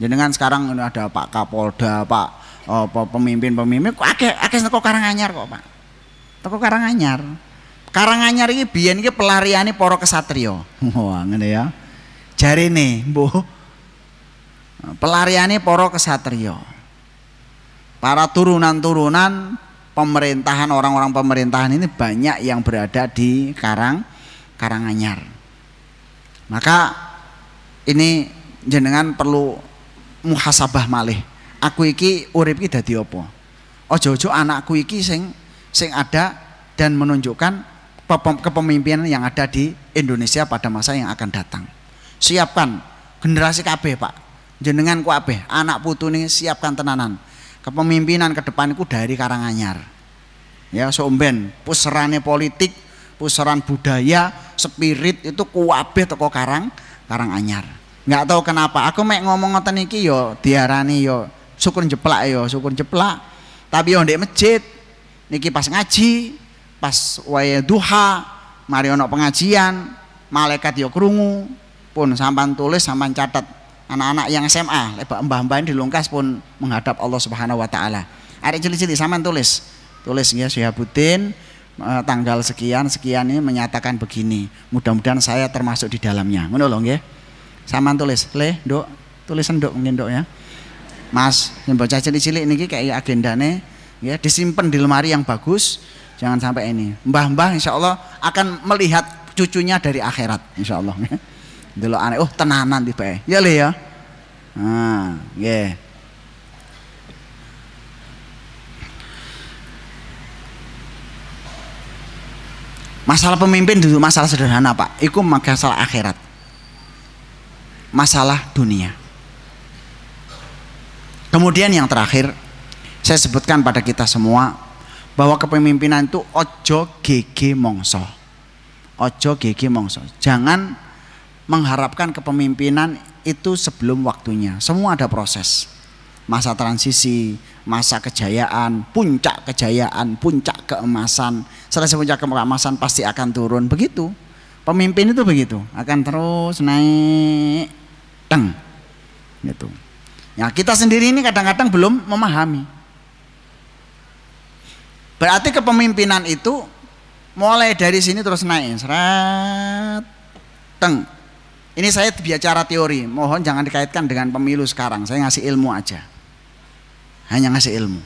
S1: jenengan sekarang ada Pak Kapolda Pak apa pemimpin-pemimpin akeh akeh teko Karanganyar kok Pak teko Karanganyar Karanganyar ini biyen ini pelariannya para kesatria. Wah, ngene ya. Jarene, bu. Pelariannya para kesatria. Para turunan-turunan pemerintahan orang-orang pemerintahan ini banyak yang berada di Karang Karanganyar. Maka ini jenengan perlu muhasabah malih. Aku iki urip iki dadi apa? Ojo-ojo anakku iki sing sing ada dan menunjukkan kepemimpinan yang ada di Indonesia pada masa yang akan datang. Siapkan generasi KB Pak, jenengan ku KB, anak putu nih siapkan tenanan. Kepemimpinan ke depanku dari Karanganyar. Ya, somben, puserane politik, puseran budaya, spirit itu ku KB toko Karang Karanganyar. Nggak tahu kenapa, aku mek ngomong ngoten iki yo diarani yo syukur jeplak yo, syukur jeplak. Tapi yo ndek masjid niki pas ngaji pas waya duha mari ono pengajian malaikat yo krungu pun sampan tulis sampan catat anak-anak yang SMA lebak mbah-mbah dilungkas pun menghadap Allah Subhanahu wa taala ada cilik-cilik sampan tulis tulis ya Syihabuddin eh, tanggal sekian sekian ini menyatakan begini mudah-mudahan saya termasuk di dalamnya menolong ya ya. sampan tulis le dok, tulis sendok mungkin dok ya Mas yang baca cilik-cilik ini kayak agenda nih, ya disimpan di lemari yang bagus Jangan sampai ini. Mbah-mbah insya Allah akan melihat cucunya dari akhirat insya Allah. Dulu aneh, oh tenanan tiba ya. le ya. Nah, Masalah pemimpin itu masalah sederhana pak. Iku masalah akhirat. Masalah dunia. Kemudian yang terakhir, saya sebutkan pada kita semua bahwa kepemimpinan itu ojo gigi mongso. Ojo gigi mongso. Jangan mengharapkan kepemimpinan itu sebelum waktunya. Semua ada proses. Masa transisi, masa kejayaan, puncak kejayaan, puncak keemasan. Selesai puncak keemasan pasti akan turun. Begitu. Pemimpin itu begitu, akan terus naik teng. Gitu. Ya, kita sendiri ini kadang-kadang belum memahami Berarti kepemimpinan itu mulai dari sini terus naik. serat Teng. Ini saya bicara teori, mohon jangan dikaitkan dengan pemilu sekarang. Saya ngasih ilmu aja. Hanya ngasih ilmu.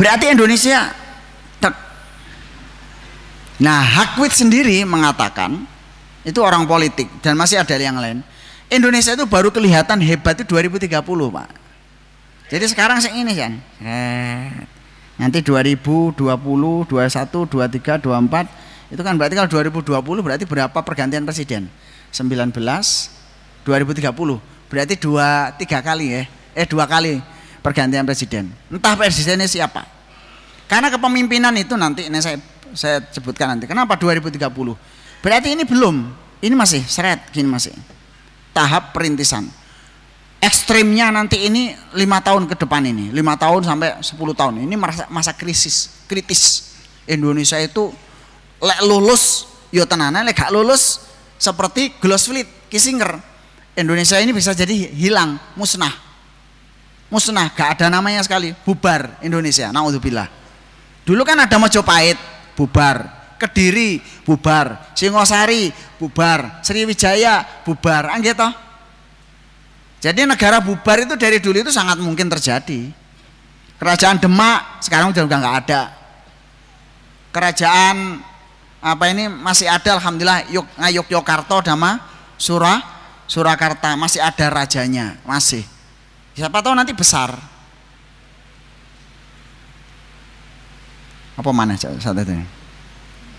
S1: Berarti Indonesia tek. Nah, Hakwit sendiri mengatakan itu orang politik dan masih ada yang lain. Indonesia itu baru kelihatan hebat itu 2030, Pak. Jadi sekarang sih ini kan. Nanti 2020, 21, 23, 24 itu kan berarti kalau 2020 berarti berapa pergantian presiden? 19 2030 berarti dua tiga kali ya eh dua kali pergantian presiden entah presidennya siapa karena kepemimpinan itu nanti ini saya saya sebutkan nanti kenapa 2030 berarti ini belum ini masih seret gini masih tahap perintisan ekstrimnya nanti ini lima tahun ke depan ini lima tahun sampai sepuluh tahun ini masa, masa krisis kritis Indonesia itu lek lulus yo ya tenana lek gak lulus seperti Glossfleet Kissinger Indonesia ini bisa jadi hilang musnah musnah gak ada namanya sekali bubar Indonesia naudzubillah dulu kan ada Majapahit bubar Kediri bubar Singosari bubar Sriwijaya bubar anggih jadi negara bubar itu dari dulu itu sangat mungkin terjadi. Kerajaan Demak sekarang sudah nggak ada. Kerajaan apa ini masih ada alhamdulillah Yuk ngayuk Yogyakarta Dama Surah Surakarta masih ada rajanya masih siapa tahu nanti besar apa mana saat itu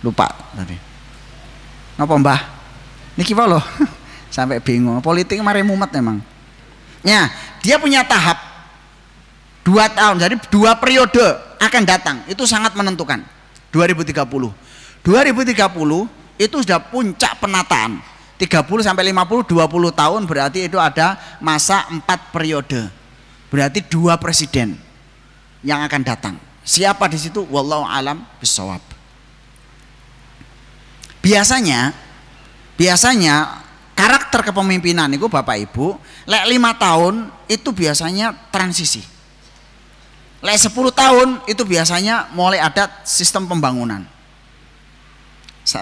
S1: lupa tadi apa mbah niki loh sampai bingung politik mari mumet emang Ya, dia punya tahap dua tahun, jadi dua periode akan datang. Itu sangat menentukan. 2030. 2030 itu sudah puncak penataan. 30 sampai 50 20 tahun berarti itu ada masa empat periode. Berarti dua presiden yang akan datang. Siapa di situ? Wallahu alam Biasanya biasanya karakter kepemimpinan itu Bapak Ibu lek lima tahun itu biasanya transisi lek 10 tahun itu biasanya mulai ada sistem pembangunan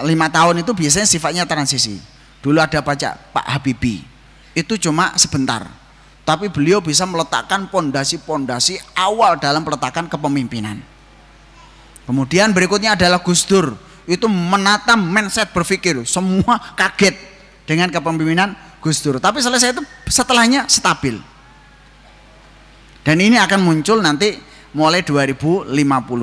S1: lima tahun itu biasanya sifatnya transisi dulu ada pajak Pak Habibie itu cuma sebentar tapi beliau bisa meletakkan pondasi-pondasi awal dalam peletakan kepemimpinan kemudian berikutnya adalah Gus Dur itu menata mindset berpikir semua kaget dengan kepemimpinan Gus Dur. Tapi selesai itu setelahnya stabil. Dan ini akan muncul nanti mulai 2050.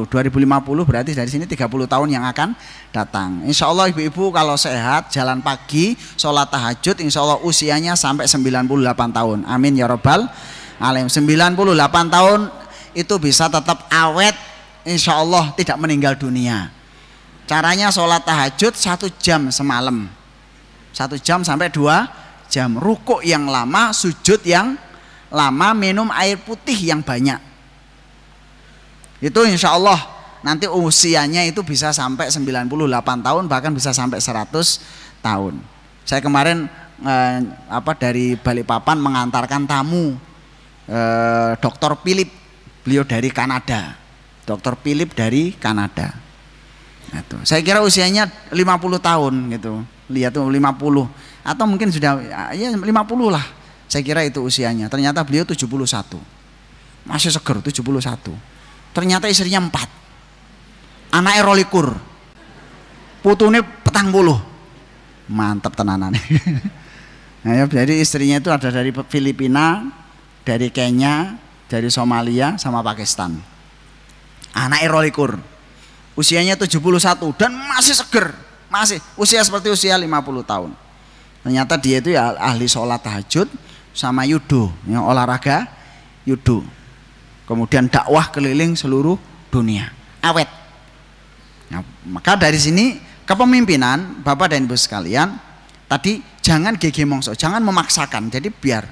S1: 2050 berarti dari sini 30 tahun yang akan datang. Insya Allah ibu-ibu kalau sehat, jalan pagi, sholat tahajud, insya Allah usianya sampai 98 tahun. Amin ya robbal alamin. 98 tahun itu bisa tetap awet, insya Allah tidak meninggal dunia. Caranya sholat tahajud satu jam semalam satu jam sampai dua jam. ruko yang lama, sujud yang lama, minum air putih yang banyak. Itu insya Allah nanti usianya itu bisa sampai 98 tahun bahkan bisa sampai 100 tahun. Saya kemarin eh, apa dari Balikpapan mengantarkan tamu eh, Dr. Philip, beliau dari Kanada. dokter Philip dari Kanada. Nah, itu. Saya kira usianya 50 tahun gitu lihat tuh 50 atau mungkin sudah ya 50 lah saya kira itu usianya ternyata beliau 71 masih seger 71 ternyata istrinya 4 anaknya rolikur putune petang puluh mantap tenanan nah, ya, jadi istrinya itu ada dari Filipina dari Kenya dari Somalia sama Pakistan anaknya rolikur usianya 71 dan masih seger masih usia seperti usia 50 tahun. Ternyata dia itu ya ahli sholat tahajud sama yudo, ya, olahraga yudo. Kemudian dakwah keliling seluruh dunia. Awet. Nah, maka dari sini kepemimpinan Bapak dan Ibu sekalian tadi jangan gigi mongso, jangan memaksakan. Jadi biar.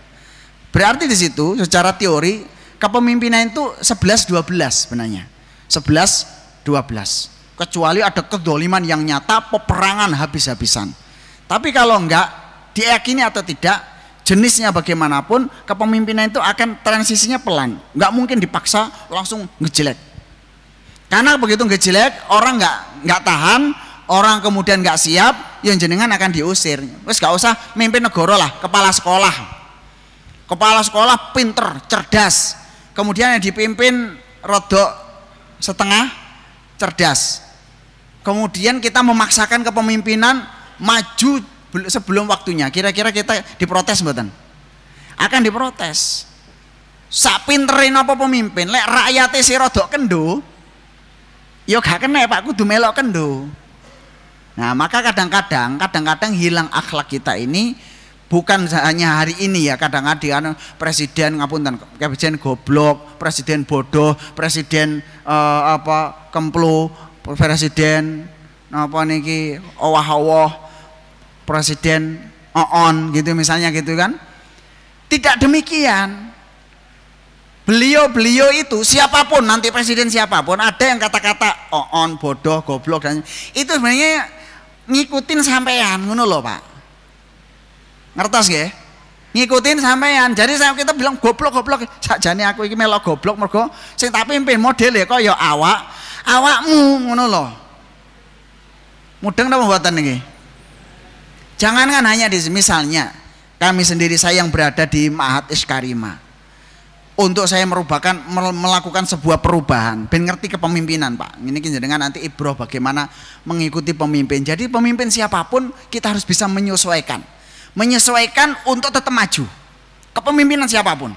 S1: Berarti di situ secara teori kepemimpinan itu 11 12 sebenarnya. 11 12. Kecuali ada kedoliman yang nyata, peperangan habis-habisan. Tapi kalau enggak, diyakini atau tidak, jenisnya bagaimanapun, kepemimpinan itu akan transisinya pelan. Enggak mungkin dipaksa langsung ngejelek. Karena begitu ngejelek, orang enggak enggak tahan, orang kemudian enggak siap, yang jenengan akan diusir. Terus gak usah mimpin negara lah, kepala sekolah. Kepala sekolah pinter, cerdas. Kemudian yang dipimpin rodok setengah cerdas kemudian kita memaksakan kepemimpinan maju sebelum waktunya. Kira-kira kita diprotes mboten? Akan diprotes. Sak pinterin apa pemimpin, lek rakyate si rodok kendo, ya gak kena Pak kudu melok kendo. Nah, maka kadang-kadang kadang-kadang hilang akhlak kita ini bukan hanya hari ini ya kadang-kadang anu, presiden ngapunten presiden goblok presiden bodoh presiden uh, apa kemplu presiden napa niki owah-owah presiden on gitu misalnya gitu kan. Tidak demikian. Beliau-beliau itu siapapun nanti presiden siapapun ada yang kata-kata on bodoh goblok dan itu sebenarnya ngikutin sampean ngono loh Pak. Ngertos ya? ngikutin sampean. Jadi saya kita bilang goblok goblok. sajane aku ini melok goblok mergo sing tapi pimpin ya, kok ya awak awakmu ngono loh mudeng apa ini? Jangan kan hanya di misalnya kami sendiri saya yang berada di Mahat Iskarima untuk saya merubahkan, melakukan sebuah perubahan ben ngerti kepemimpinan Pak ini dengan nanti ibroh bagaimana mengikuti pemimpin jadi pemimpin siapapun kita harus bisa menyesuaikan menyesuaikan untuk tetap maju kepemimpinan siapapun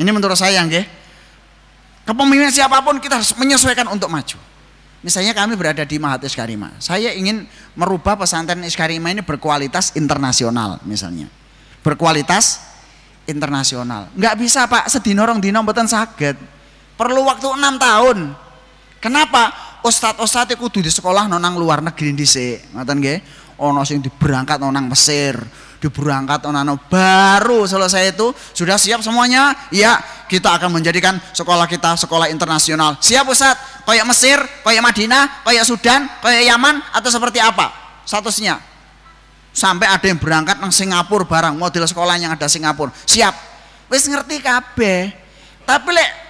S1: ini menurut saya yang okay? Kepemimpinan siapapun kita harus menyesuaikan untuk maju. Misalnya kami berada di Mahat Iskarima. Saya ingin merubah pesantren Iskarima ini berkualitas internasional misalnya. Berkualitas internasional. Enggak bisa Pak, sedino rong dino mboten saged. Perlu waktu enam tahun. Kenapa? Ustadz-ustadz itu di sekolah nonang luar negeri di dhisik. Ngoten nggih. Ono sing diberangkat nonang Mesir, diberangkat onano baru selesai itu sudah siap semuanya ya kita akan menjadikan sekolah kita sekolah internasional siap Ustaz kayak Mesir kayak Madinah kayak Sudan kayak Yaman atau seperti apa statusnya sampai ada yang berangkat nang Singapura barang model sekolah yang ada Singapura siap wis ngerti kabeh tapi lek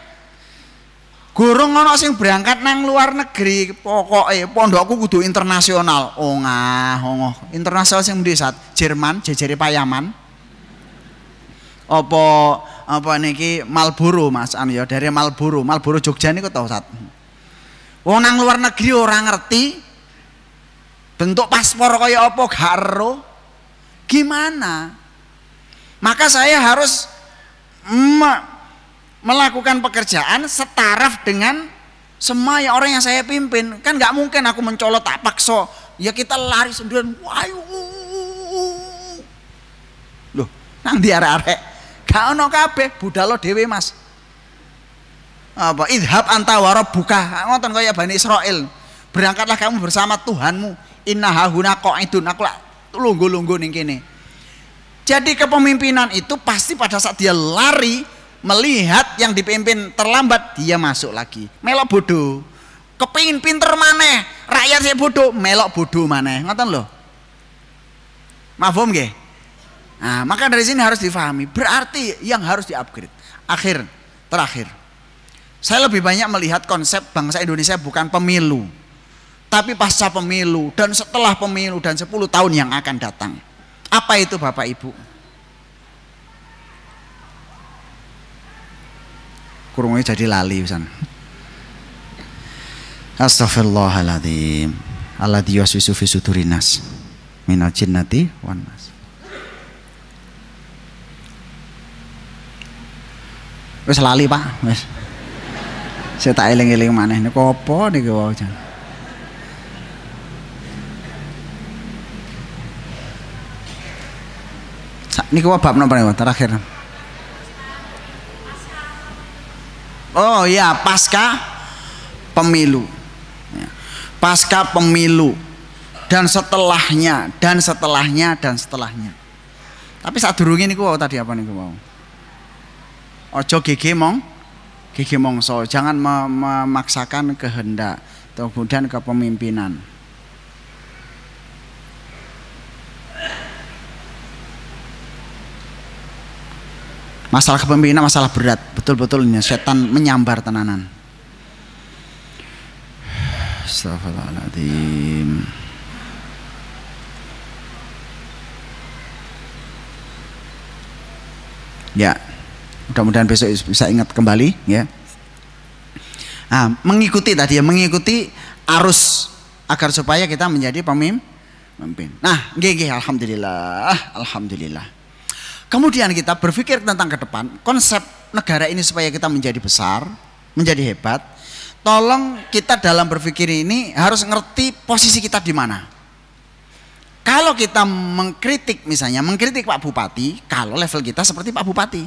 S1: Gurung ngono sing berangkat nang luar negeri, pokok eh pondokku kudu internasional. oh ngah oh, oh. Internasional sing di saat Jerman, jejeri Payaman. opo apa niki Malboro Mas An ya, dari Malboro. Malboro Jogja niku tau sat. Wong nang luar negeri orang ngerti bentuk paspor kaya opo gak Gimana? Maka saya harus melakukan pekerjaan setaraf dengan semua yang orang yang saya pimpin kan nggak mungkin aku mencolot tak paksa ya kita lari sendirian wahyu loh nang diare are kau no kape kabeh lo dewi mas apa idhab anta buka ngotot kayak Bani Israel berangkatlah kamu bersama Tuhanmu inna hahuna itu aku lah lunggu lunggu nih kini jadi kepemimpinan itu pasti pada saat dia lari melihat yang dipimpin terlambat dia masuk lagi melok bodoh kepingin pinter mana rakyat saya bodoh melok bodoh mana lo loh om gak nah maka dari sini harus difahami berarti yang harus diupgrade akhir terakhir saya lebih banyak melihat konsep bangsa Indonesia bukan pemilu tapi pasca pemilu dan setelah pemilu dan 10 tahun yang akan datang apa itu Bapak Ibu kurungnya jadi lali pisan. Astaghfirullahaladzim. Allah yaswisu fi sudurinas minal jinnati wan nas. Wis lali, Pak, wis. Saya tak eling-eling maneh niku apa niku wae. Niku bab napa terakhir? Oh ya, pasca pemilu. Ya. Pasca pemilu dan setelahnya dan setelahnya dan setelahnya. Tapi saat durungin ini wow, tadi apa nih gua mau? Ojo gigi mong, gigi so, Jangan memaksakan kehendak, kemudian kepemimpinan. Masalah kepemimpinan masalah berat, betul-betul ini setan menyambar tenanan. Astagfirullahaladzim. Ya, mudah-mudahan besok bisa ingat kembali ya. Nah, mengikuti tadi ya, mengikuti arus agar supaya kita menjadi pemimpin. Nah, gg alhamdulillah, alhamdulillah. Kemudian kita berpikir tentang ke depan, konsep negara ini supaya kita menjadi besar, menjadi hebat. Tolong kita dalam berpikir ini harus ngerti posisi kita di mana. Kalau kita mengkritik misalnya, mengkritik Pak Bupati, kalau level kita seperti Pak Bupati.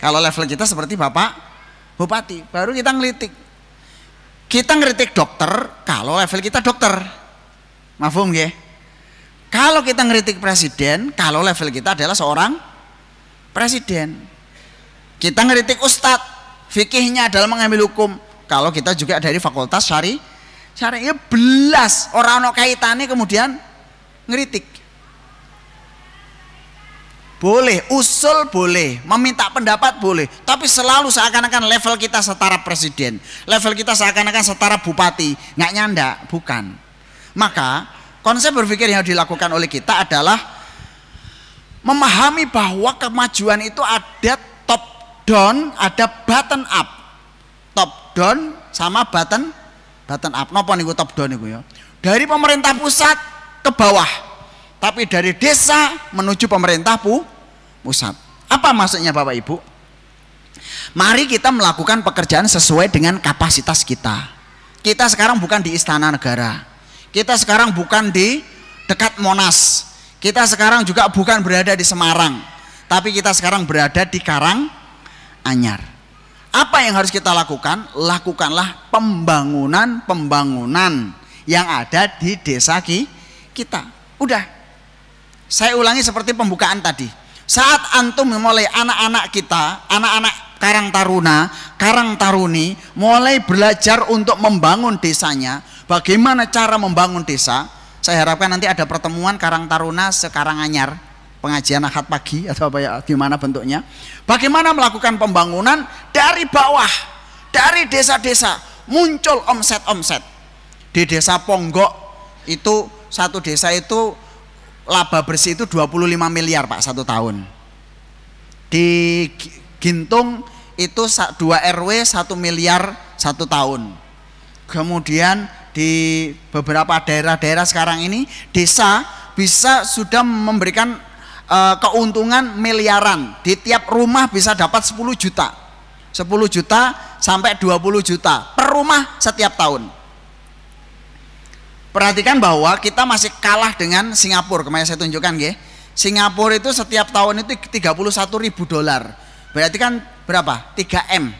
S1: Kalau level kita seperti Bapak Bupati, baru kita ngelitik. Kita ngelitik dokter kalau level kita dokter. Mafum ya? Kalau kita ngeritik presiden, kalau level kita adalah seorang presiden. Kita ngeritik ustadz, fikihnya adalah mengambil hukum. Kalau kita juga dari fakultas syari, syariah ya belas orang no kaitannya kemudian ngeritik. Boleh, usul boleh, meminta pendapat boleh, tapi selalu seakan-akan level kita setara presiden, level kita seakan-akan setara bupati, nggak nyanda, bukan. Maka Konsep berpikir yang dilakukan oleh kita adalah memahami bahwa kemajuan itu ada top down, ada button up. Top down sama button button up. Napa niku top down niku ya? Dari pemerintah pusat ke bawah. Tapi dari desa menuju pemerintah pu, pusat. Apa maksudnya Bapak Ibu? Mari kita melakukan pekerjaan sesuai dengan kapasitas kita. Kita sekarang bukan di istana negara kita sekarang bukan di dekat Monas. Kita sekarang juga bukan berada di Semarang. Tapi kita sekarang berada di Karang Anyar. Apa yang harus kita lakukan? Lakukanlah pembangunan-pembangunan yang ada di desa ki kita. Udah. Saya ulangi seperti pembukaan tadi. Saat antum memulai anak-anak kita, anak-anak Karang Taruna, Karang Taruni mulai belajar untuk membangun desanya, Bagaimana cara membangun desa? Saya harapkan nanti ada pertemuan Karang Taruna sekarang Anyar, pengajian akad pagi atau apa ya, gimana bentuknya. Bagaimana melakukan pembangunan dari bawah, dari desa-desa muncul omset-omset. Di desa Ponggok itu satu desa itu laba bersih itu 25 miliar Pak satu tahun. Di Gintung itu 2 RW 1 miliar satu tahun. Kemudian di beberapa daerah-daerah sekarang ini desa bisa sudah memberikan e, keuntungan miliaran. Di tiap rumah bisa dapat 10 juta. 10 juta sampai 20 juta per rumah setiap tahun. Perhatikan bahwa kita masih kalah dengan Singapura. Kemarin saya tunjukkan ya. Singapura itu setiap tahun itu 31 ribu dolar. Berarti kan berapa? 3M.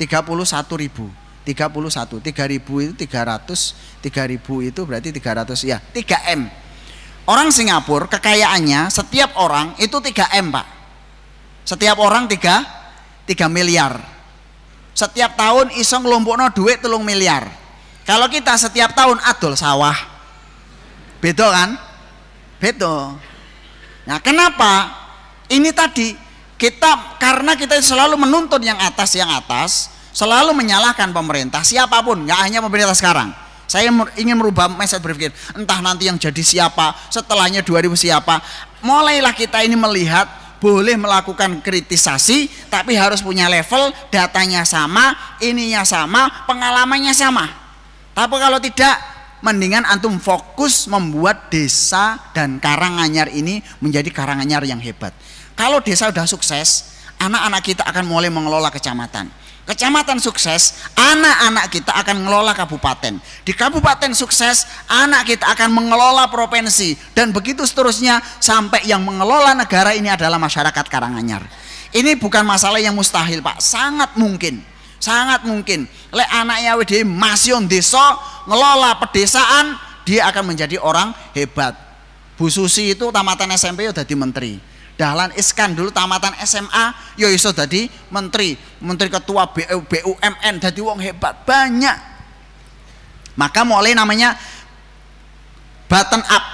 S1: 31 ribu. 31. 3000 itu 300, 3000 itu berarti 300 ya, 3M. Orang Singapura kekayaannya setiap orang itu 3M, Pak. Setiap orang 3 3 miliar. Setiap tahun iso nglompokno duit telung miliar. Kalau kita setiap tahun adol sawah. Beda kan? Beda. Nah, kenapa? Ini tadi kita karena kita selalu menuntun yang atas yang atas, selalu menyalahkan pemerintah siapapun nggak hanya pemerintah sekarang saya ingin merubah mindset berpikir entah nanti yang jadi siapa setelahnya 2000 siapa mulailah kita ini melihat boleh melakukan kritisasi tapi harus punya level datanya sama ininya sama pengalamannya sama tapi kalau tidak mendingan antum fokus membuat desa dan Karanganyar ini menjadi Karanganyar yang hebat kalau desa sudah sukses anak-anak kita akan mulai mengelola kecamatan Kecamatan sukses, anak-anak kita akan mengelola kabupaten. Di kabupaten sukses, anak kita akan mengelola provinsi dan begitu seterusnya sampai yang mengelola negara ini adalah masyarakat Karanganyar. Ini bukan masalah yang mustahil, Pak. Sangat mungkin. Sangat mungkin. Lek anaknya WD masih desa, ngelola pedesaan, dia akan menjadi orang hebat. Bu Susi itu tamatan SMP udah ya di menteri. Dahlan Iskan dulu tamatan SMA yo ya iso dadi menteri, menteri ketua BUMN jadi wong hebat banyak. Maka mulai namanya button up.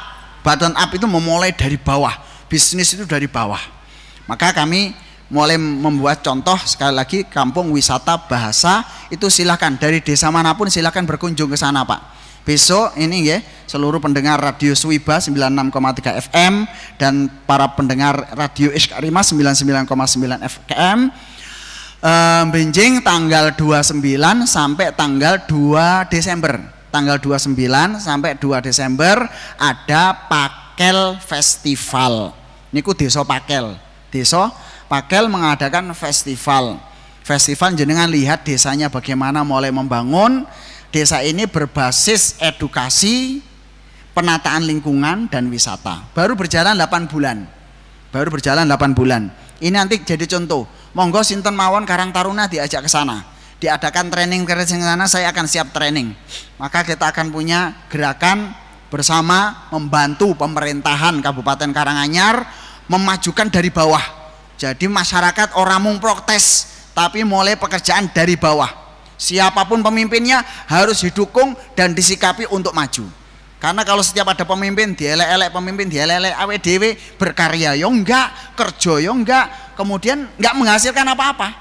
S1: Button up itu memulai dari bawah. Bisnis itu dari bawah. Maka kami mulai membuat contoh sekali lagi kampung wisata bahasa itu silahkan dari desa manapun silahkan berkunjung ke sana pak Besok ini ya seluruh pendengar Radio Swiba 96,3 FM dan para pendengar Radio Iskarima 99,9 FM e, benjing tanggal 29 sampai tanggal 2 Desember. Tanggal 29 sampai 2 Desember ada Pakel Festival. Ini ku Desa Pakel. Desa Pakel mengadakan festival. Festival jenengan lihat desanya bagaimana mulai membangun desa ini berbasis edukasi, penataan lingkungan dan wisata. Baru berjalan 8 bulan. Baru berjalan 8 bulan. Ini nanti jadi contoh. Monggo Sinten Mawon Karang Taruna diajak ke sana. Diadakan training ke sana, saya akan siap training. Maka kita akan punya gerakan bersama membantu pemerintahan Kabupaten Karanganyar memajukan dari bawah. Jadi masyarakat orang mung protes, tapi mulai pekerjaan dari bawah Siapapun pemimpinnya harus didukung dan disikapi untuk maju. Karena kalau setiap ada pemimpin dielek-elek pemimpin dielek-elek awdw berkarya yo enggak, kerja yo enggak, kemudian enggak menghasilkan apa-apa.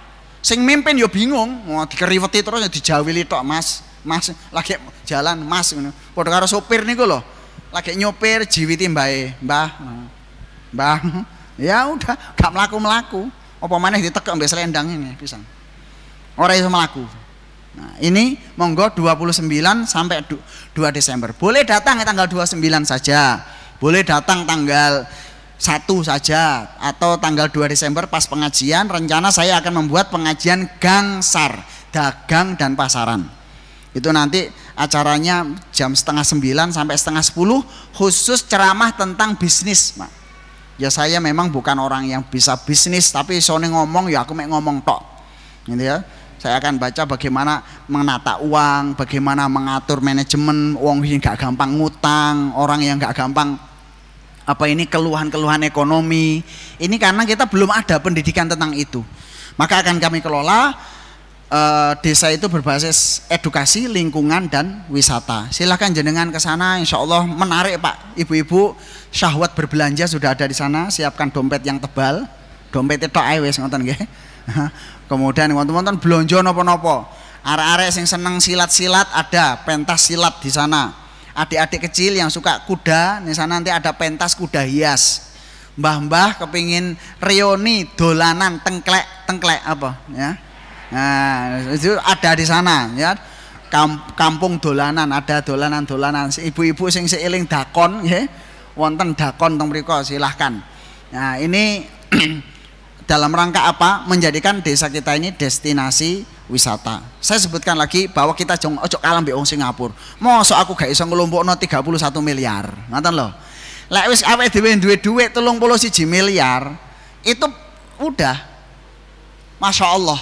S1: Sing mimpin yo bingung, mau dikeriweti terus ya dijawili tok Mas. Mas lagi jalan Mas ngono. Padha karo sopir niku lho. Lagi nyopir jiwiti mbae, Mbah. Mbah. Ya udah, gak mlaku-mlaku. Apa maneh ditekek mbek selendang ini pisang, orang itu mlaku. Nah, ini monggo 29 sampai 2 Desember. Boleh datang ya tanggal 29 saja. Boleh datang tanggal 1 saja atau tanggal 2 Desember pas pengajian rencana saya akan membuat pengajian gangsar, dagang dan pasaran. Itu nanti acaranya jam setengah 9 sampai setengah 10 khusus ceramah tentang bisnis, Pak. Ya saya memang bukan orang yang bisa bisnis tapi sone ngomong ya aku mek ngomong tok. Gitu ya saya akan baca bagaimana menata uang, bagaimana mengatur manajemen, uang yang gak gampang ngutang, orang yang gak gampang apa ini keluhan-keluhan ekonomi. Ini karena kita belum ada pendidikan tentang itu. Maka akan kami kelola e, desa itu berbasis edukasi, lingkungan dan wisata. Silahkan jenengan ke sana, insya Allah menarik Pak, ibu-ibu. Syahwat berbelanja sudah ada di sana, siapkan dompet yang tebal, dompet itu ayo eh, wis Kemudian wonten teman belanja nopo-nopo. Arek-arek yang seneng silat-silat ada pentas silat di sana. Adik-adik kecil yang suka kuda, di sana nanti ada pentas kuda hias. Mbah-mbah kepingin reuni dolanan tengklek tengklek apa ya. Nah, itu ada di sana ya. Kampung dolanan ada dolanan-dolanan. Ibu-ibu sing seiling dakon ya. Wonten dakon tong silahkan. Nah, ini dalam rangka apa menjadikan desa kita ini destinasi wisata. Saya sebutkan lagi bahwa kita jong ojo di mbek wong Singapura. Mosok aku gak iso ngelompokno 31 miliar. Ngoten lho. Lek wis awake dhewe duwe dhuwit 31 miliar, itu udah Masya Allah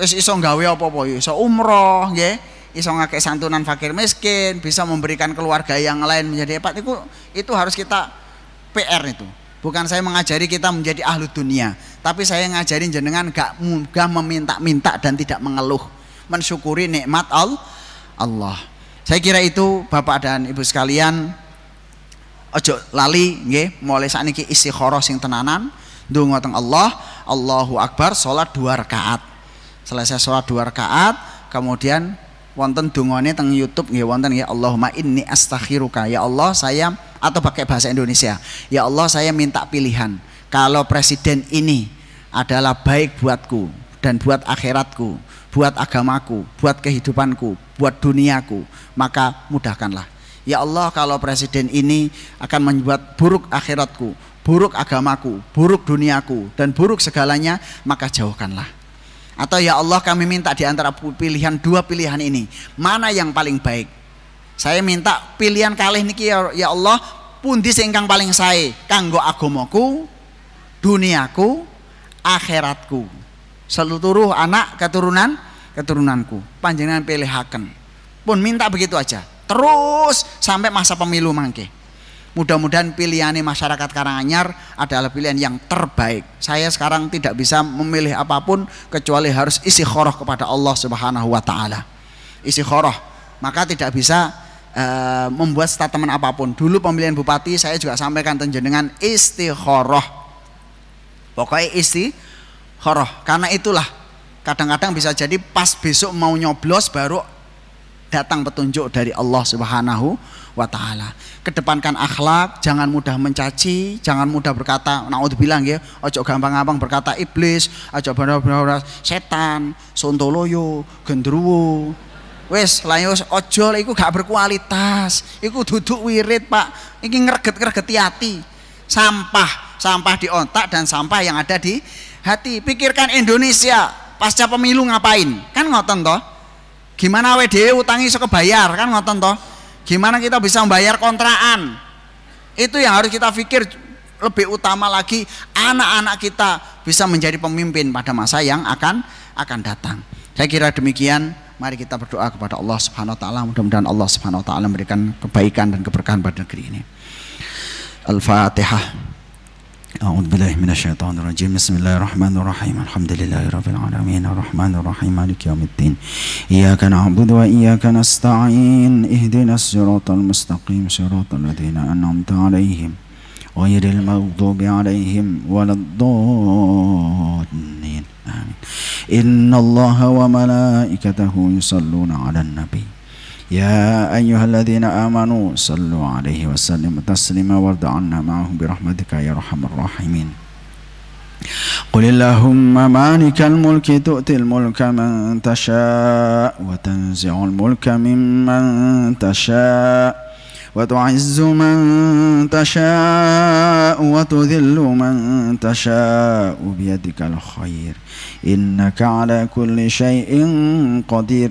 S1: wis iso gawe apa-apa iso umroh nggih iso ngakek santunan fakir miskin bisa memberikan keluarga yang lain menjadi hebat itu itu harus kita PR itu Bukan saya mengajari kita menjadi ahlu dunia, tapi saya ngajarin jenengan gak mudah meminta-minta dan tidak mengeluh, mensyukuri nikmat Allah. Saya kira itu Bapak dan Ibu sekalian ojo lali nggih mulai isi istikharah yang tenanan ndonga teng Allah, Allahu Akbar, salat dua rakaat. Selesai sholat dua rakaat, kemudian wonten dungane teng YouTube nggih wonten ya Allahumma inni astakhiruka ya Allah saya atau pakai bahasa Indonesia ya Allah saya minta pilihan kalau presiden ini adalah baik buatku dan buat akhiratku buat agamaku buat kehidupanku buat duniaku maka mudahkanlah ya Allah kalau presiden ini akan membuat buruk akhiratku buruk agamaku buruk duniaku dan buruk segalanya maka jauhkanlah atau ya Allah kami minta di antara pilihan dua pilihan ini, mana yang paling baik? Saya minta pilihan kali ini ya, ya Allah pundi singkang paling saya, kanggo agomoku, duniaku, akhiratku. Seluruh anak keturunan keturunanku. pilih pilihaken. Pun minta begitu aja. Terus sampai masa pemilu mangke. Mudah-mudahan pilihan masyarakat Karanganyar adalah pilihan yang terbaik. Saya sekarang tidak bisa memilih apapun kecuali harus isi khoroh kepada Allah Subhanahu wa taala. Isi khoroh. Maka tidak bisa uh, membuat statement apapun. Dulu pemilihan bupati saya juga sampaikan dengan khoroh. Pokoknya isti khoroh, Karena itulah kadang-kadang bisa jadi pas besok mau nyoblos baru datang petunjuk dari Allah Subhanahu wa taala. Kedepankan akhlak, jangan mudah mencaci, jangan mudah berkata bilang ya, ojo gampang-gampang berkata iblis, ojo benar-benar setan, sontoloyo, gendruwo. Wes layus ojol iku gak berkualitas. Iku duduk wirid, Pak. Iki ngreget-ngregeti hati. Sampah, sampah di otak dan sampah yang ada di hati. Pikirkan Indonesia pasca pemilu ngapain? Kan ngoten toh? Gimana WDW utangi iso kebayar? Kan ngoten toh? Gimana kita bisa membayar kontrakan? Itu yang harus kita pikir lebih utama lagi anak-anak kita bisa menjadi pemimpin pada masa yang akan akan datang. Saya kira demikian. Mari kita berdoa kepada Allah Subhanahu wa taala. Mudah-mudahan Allah Subhanahu wa taala memberikan kebaikan dan keberkahan pada negeri ini. Al-Fatihah. أعوذ بالله من الشيطان الرجيم بسم الله الرحمن الرحيم الحمد لله رب العالمين الرحمن الرحيم مالك يوم الدين إياك نعبد وإياك نستعين اهدنا الصراط المستقيم صراط الذين أنعمت عليهم غير المغضوب عليهم ولا الضالين آمين إن الله وملائكته يصلون على النبي يا أيها الذين آمنوا صلوا عليه وسلموا تسليما وارض عنا معهم برحمتك يا أرحم الراحمين قل اللهم مالك الملك تؤتي الملك من تشاء وتنزع الملك ممن تشاء وتعز من تشاء وتذل من تشاء بيدك الخير إنك على كل شيء قدير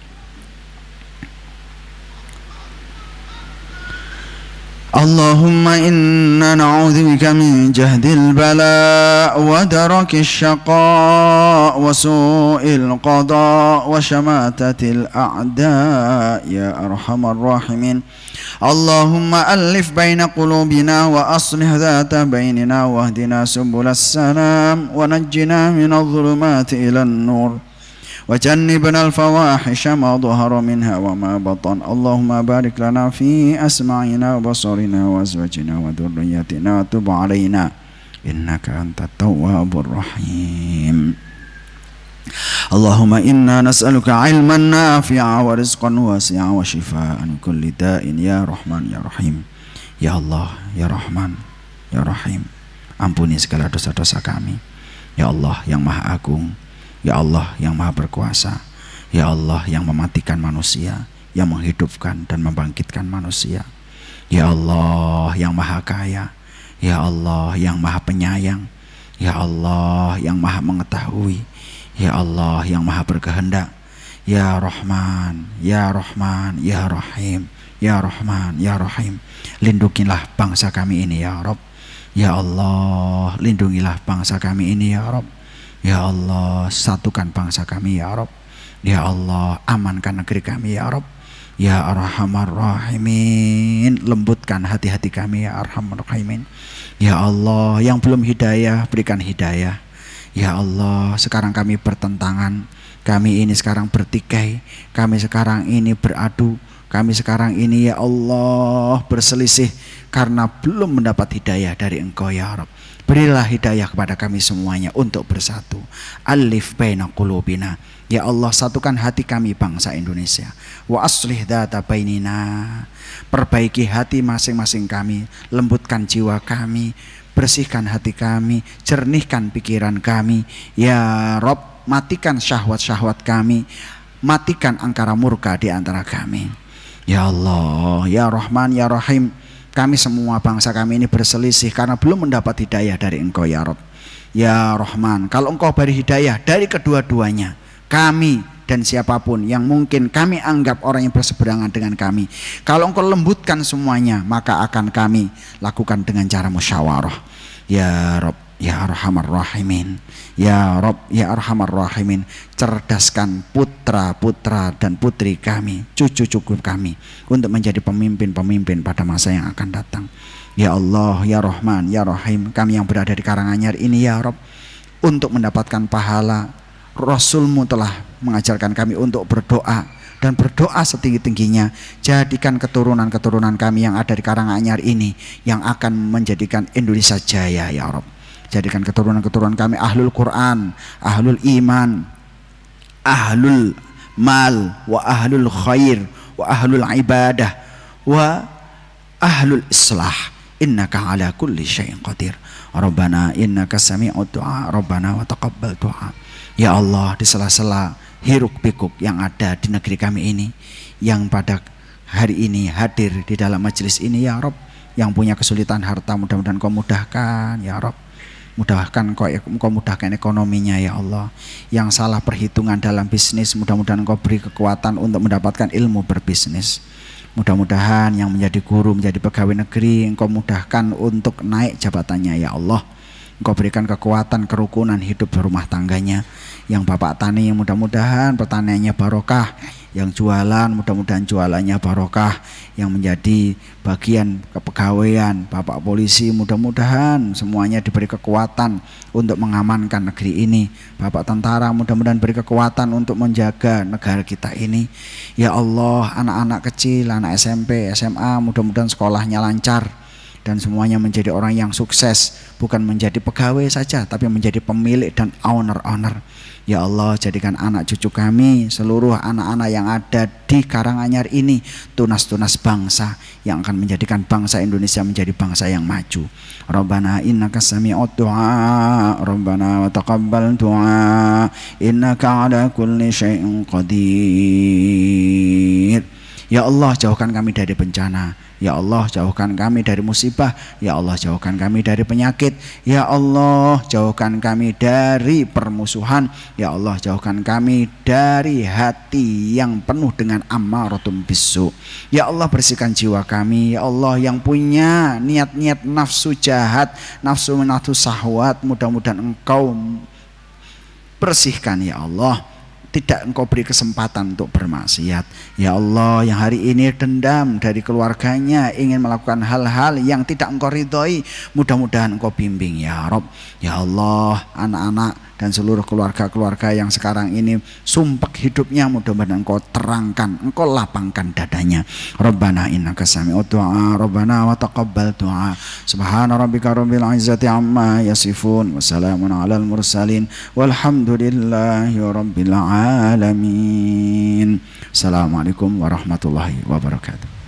S1: اللهم إنا نعوذ بك من جهد البلاء ودرك الشقاء وسوء القضاء وشماتة الأعداء يا أرحم الراحمين اللهم ألف بين قلوبنا وأصلح ذات بيننا واهدنا سبل السلام ونجنا من الظلمات إلى النور وجنبنا الفواحش ما ظهر منها وما بطن اللهم بارك لنا في أسماعنا وبصرنا وأزواجنا وذريتنا وتب علينا إنك أنت التواب الرحيم اللهم إنا نسألك علما نافعا ورزقا واسعا وشفاء عن كل داء يا رحمن يا رحيم يا الله يا رحمن يا رحيم ampuni segala dosa-dosa kami ya Allah yang maha agung Ya Allah yang maha berkuasa. Ya Allah yang mematikan manusia, yang menghidupkan dan membangkitkan manusia. Ya Allah yang maha kaya. Ya Allah yang maha penyayang. Ya Allah yang maha mengetahui. Ya Allah yang maha berkehendak. Ya Rahman, Ya Rahman, Ya Rahim. Ya Rahman, Ya Rahim, lindungilah bangsa kami ini ya Rob. Ya Allah, lindungilah bangsa kami ini ya Rob. Ya Allah, satukan bangsa kami ya Rob. Ya Allah, amankan negeri kami ya Rob. Ya Arhamar Rahimin, lembutkan hati-hati kami ya Arhamar Rahimin. Ya Allah, yang belum hidayah, berikan hidayah. Ya Allah, sekarang kami bertentangan. Kami ini sekarang bertikai, kami sekarang ini beradu, kami sekarang ini ya Allah berselisih karena belum mendapat hidayah dari Engkau ya Rob. Berilah hidayah kepada kami semuanya untuk bersatu. Alif baina qulubina. Ya Allah satukan hati kami bangsa Indonesia. Wa aslih data bainina. Perbaiki hati masing-masing kami, lembutkan jiwa kami, bersihkan hati kami, jernihkan pikiran kami. Ya Rob, matikan syahwat-syahwat kami, matikan angkara murka di antara kami. Ya Allah, Ya Rahman, Ya Rahim, kami semua bangsa kami ini berselisih karena belum mendapat hidayah dari engkau ya Rob. Ya Rahman, kalau engkau beri hidayah dari kedua-duanya, kami dan siapapun yang mungkin kami anggap orang yang berseberangan dengan kami. Kalau engkau lembutkan semuanya, maka akan kami lakukan dengan cara musyawarah. Ya Rob. Ya Arhamar Rahimin Ya Rob Ya Arhamar Rahimin Cerdaskan putra-putra dan putri kami Cucu-cucu kami Untuk menjadi pemimpin-pemimpin pada masa yang akan datang Ya Allah Ya Rahman Ya Rahim Kami yang berada di Karanganyar ini Ya Rob Untuk mendapatkan pahala Rasulmu telah mengajarkan kami untuk berdoa dan berdoa setinggi-tingginya jadikan keturunan-keturunan kami yang ada di Karanganyar ini yang akan menjadikan Indonesia jaya ya Rabb Jadikan keturunan-keturunan kami ahlul Quran, ahlul iman, ahlul mal, wa ahlul khair, wa ahlul ibadah, wa ahlul islah. Innaka ala kulli syai'in qadir. Rabbana innaka sami'ud du'a, Rabbana wa taqabbal du'a. Ya Allah, di sela-sela hiruk pikuk yang ada di negeri kami ini, yang pada hari ini hadir di dalam majelis ini ya Rob yang punya kesulitan harta mudah-mudahan kau mudahkan ya Rob Mudahkan kau, ya, engkau mudahkan ekonominya ya Allah. Yang salah perhitungan dalam bisnis, mudah-mudahan kau beri kekuatan untuk mendapatkan ilmu berbisnis. Mudah-mudahan yang menjadi guru, menjadi pegawai negeri, engkau mudahkan untuk naik jabatannya ya Allah. Engkau berikan kekuatan, kerukunan hidup berumah tangganya. Yang Bapak tani, yang mudah-mudahan pertaniannya barokah yang jualan mudah-mudahan jualannya barokah yang menjadi bagian kepegawaian Bapak polisi mudah-mudahan semuanya diberi kekuatan untuk mengamankan negeri ini Bapak tentara mudah-mudahan beri kekuatan untuk menjaga negara kita ini ya Allah anak-anak kecil anak SMP SMA mudah-mudahan sekolahnya lancar dan semuanya menjadi orang yang sukses bukan menjadi pegawai saja tapi menjadi pemilik dan owner-owner Ya Allah jadikan anak cucu kami seluruh anak-anak yang ada di Karanganyar ini tunas-tunas bangsa yang akan menjadikan bangsa Indonesia menjadi bangsa yang maju. Rabbana innaka kasami du'a Rabbana wa taqabbal du'a innaka ala kulli syai'in qadir. Ya Allah jauhkan kami dari bencana Ya Allah jauhkan kami dari musibah Ya Allah jauhkan kami dari penyakit Ya Allah jauhkan kami dari permusuhan Ya Allah jauhkan kami dari hati yang penuh dengan amaratum bisu Ya Allah bersihkan jiwa kami Ya Allah yang punya niat-niat nafsu jahat Nafsu menatu sahwat mudah-mudahan engkau bersihkan ya Allah tidak engkau beri kesempatan untuk bermaksiat. Ya Allah yang hari ini dendam dari keluarganya ingin melakukan hal-hal yang tidak engkau ridhoi. Mudah-mudahan engkau bimbing ya Rob. Ya Allah anak-anak dan seluruh keluarga-keluarga yang sekarang ini sumpek hidupnya mudah-mudahan engkau terangkan engkau lapangkan dadanya Rabbana inna kasami, du'a Rabbana wa taqabbal du'a Subhana rabbika rabbil izzati amma yasifun wassalamun alal mursalin walhamdulillahi rabbil alamin Assalamualaikum warahmatullahi wabarakatuh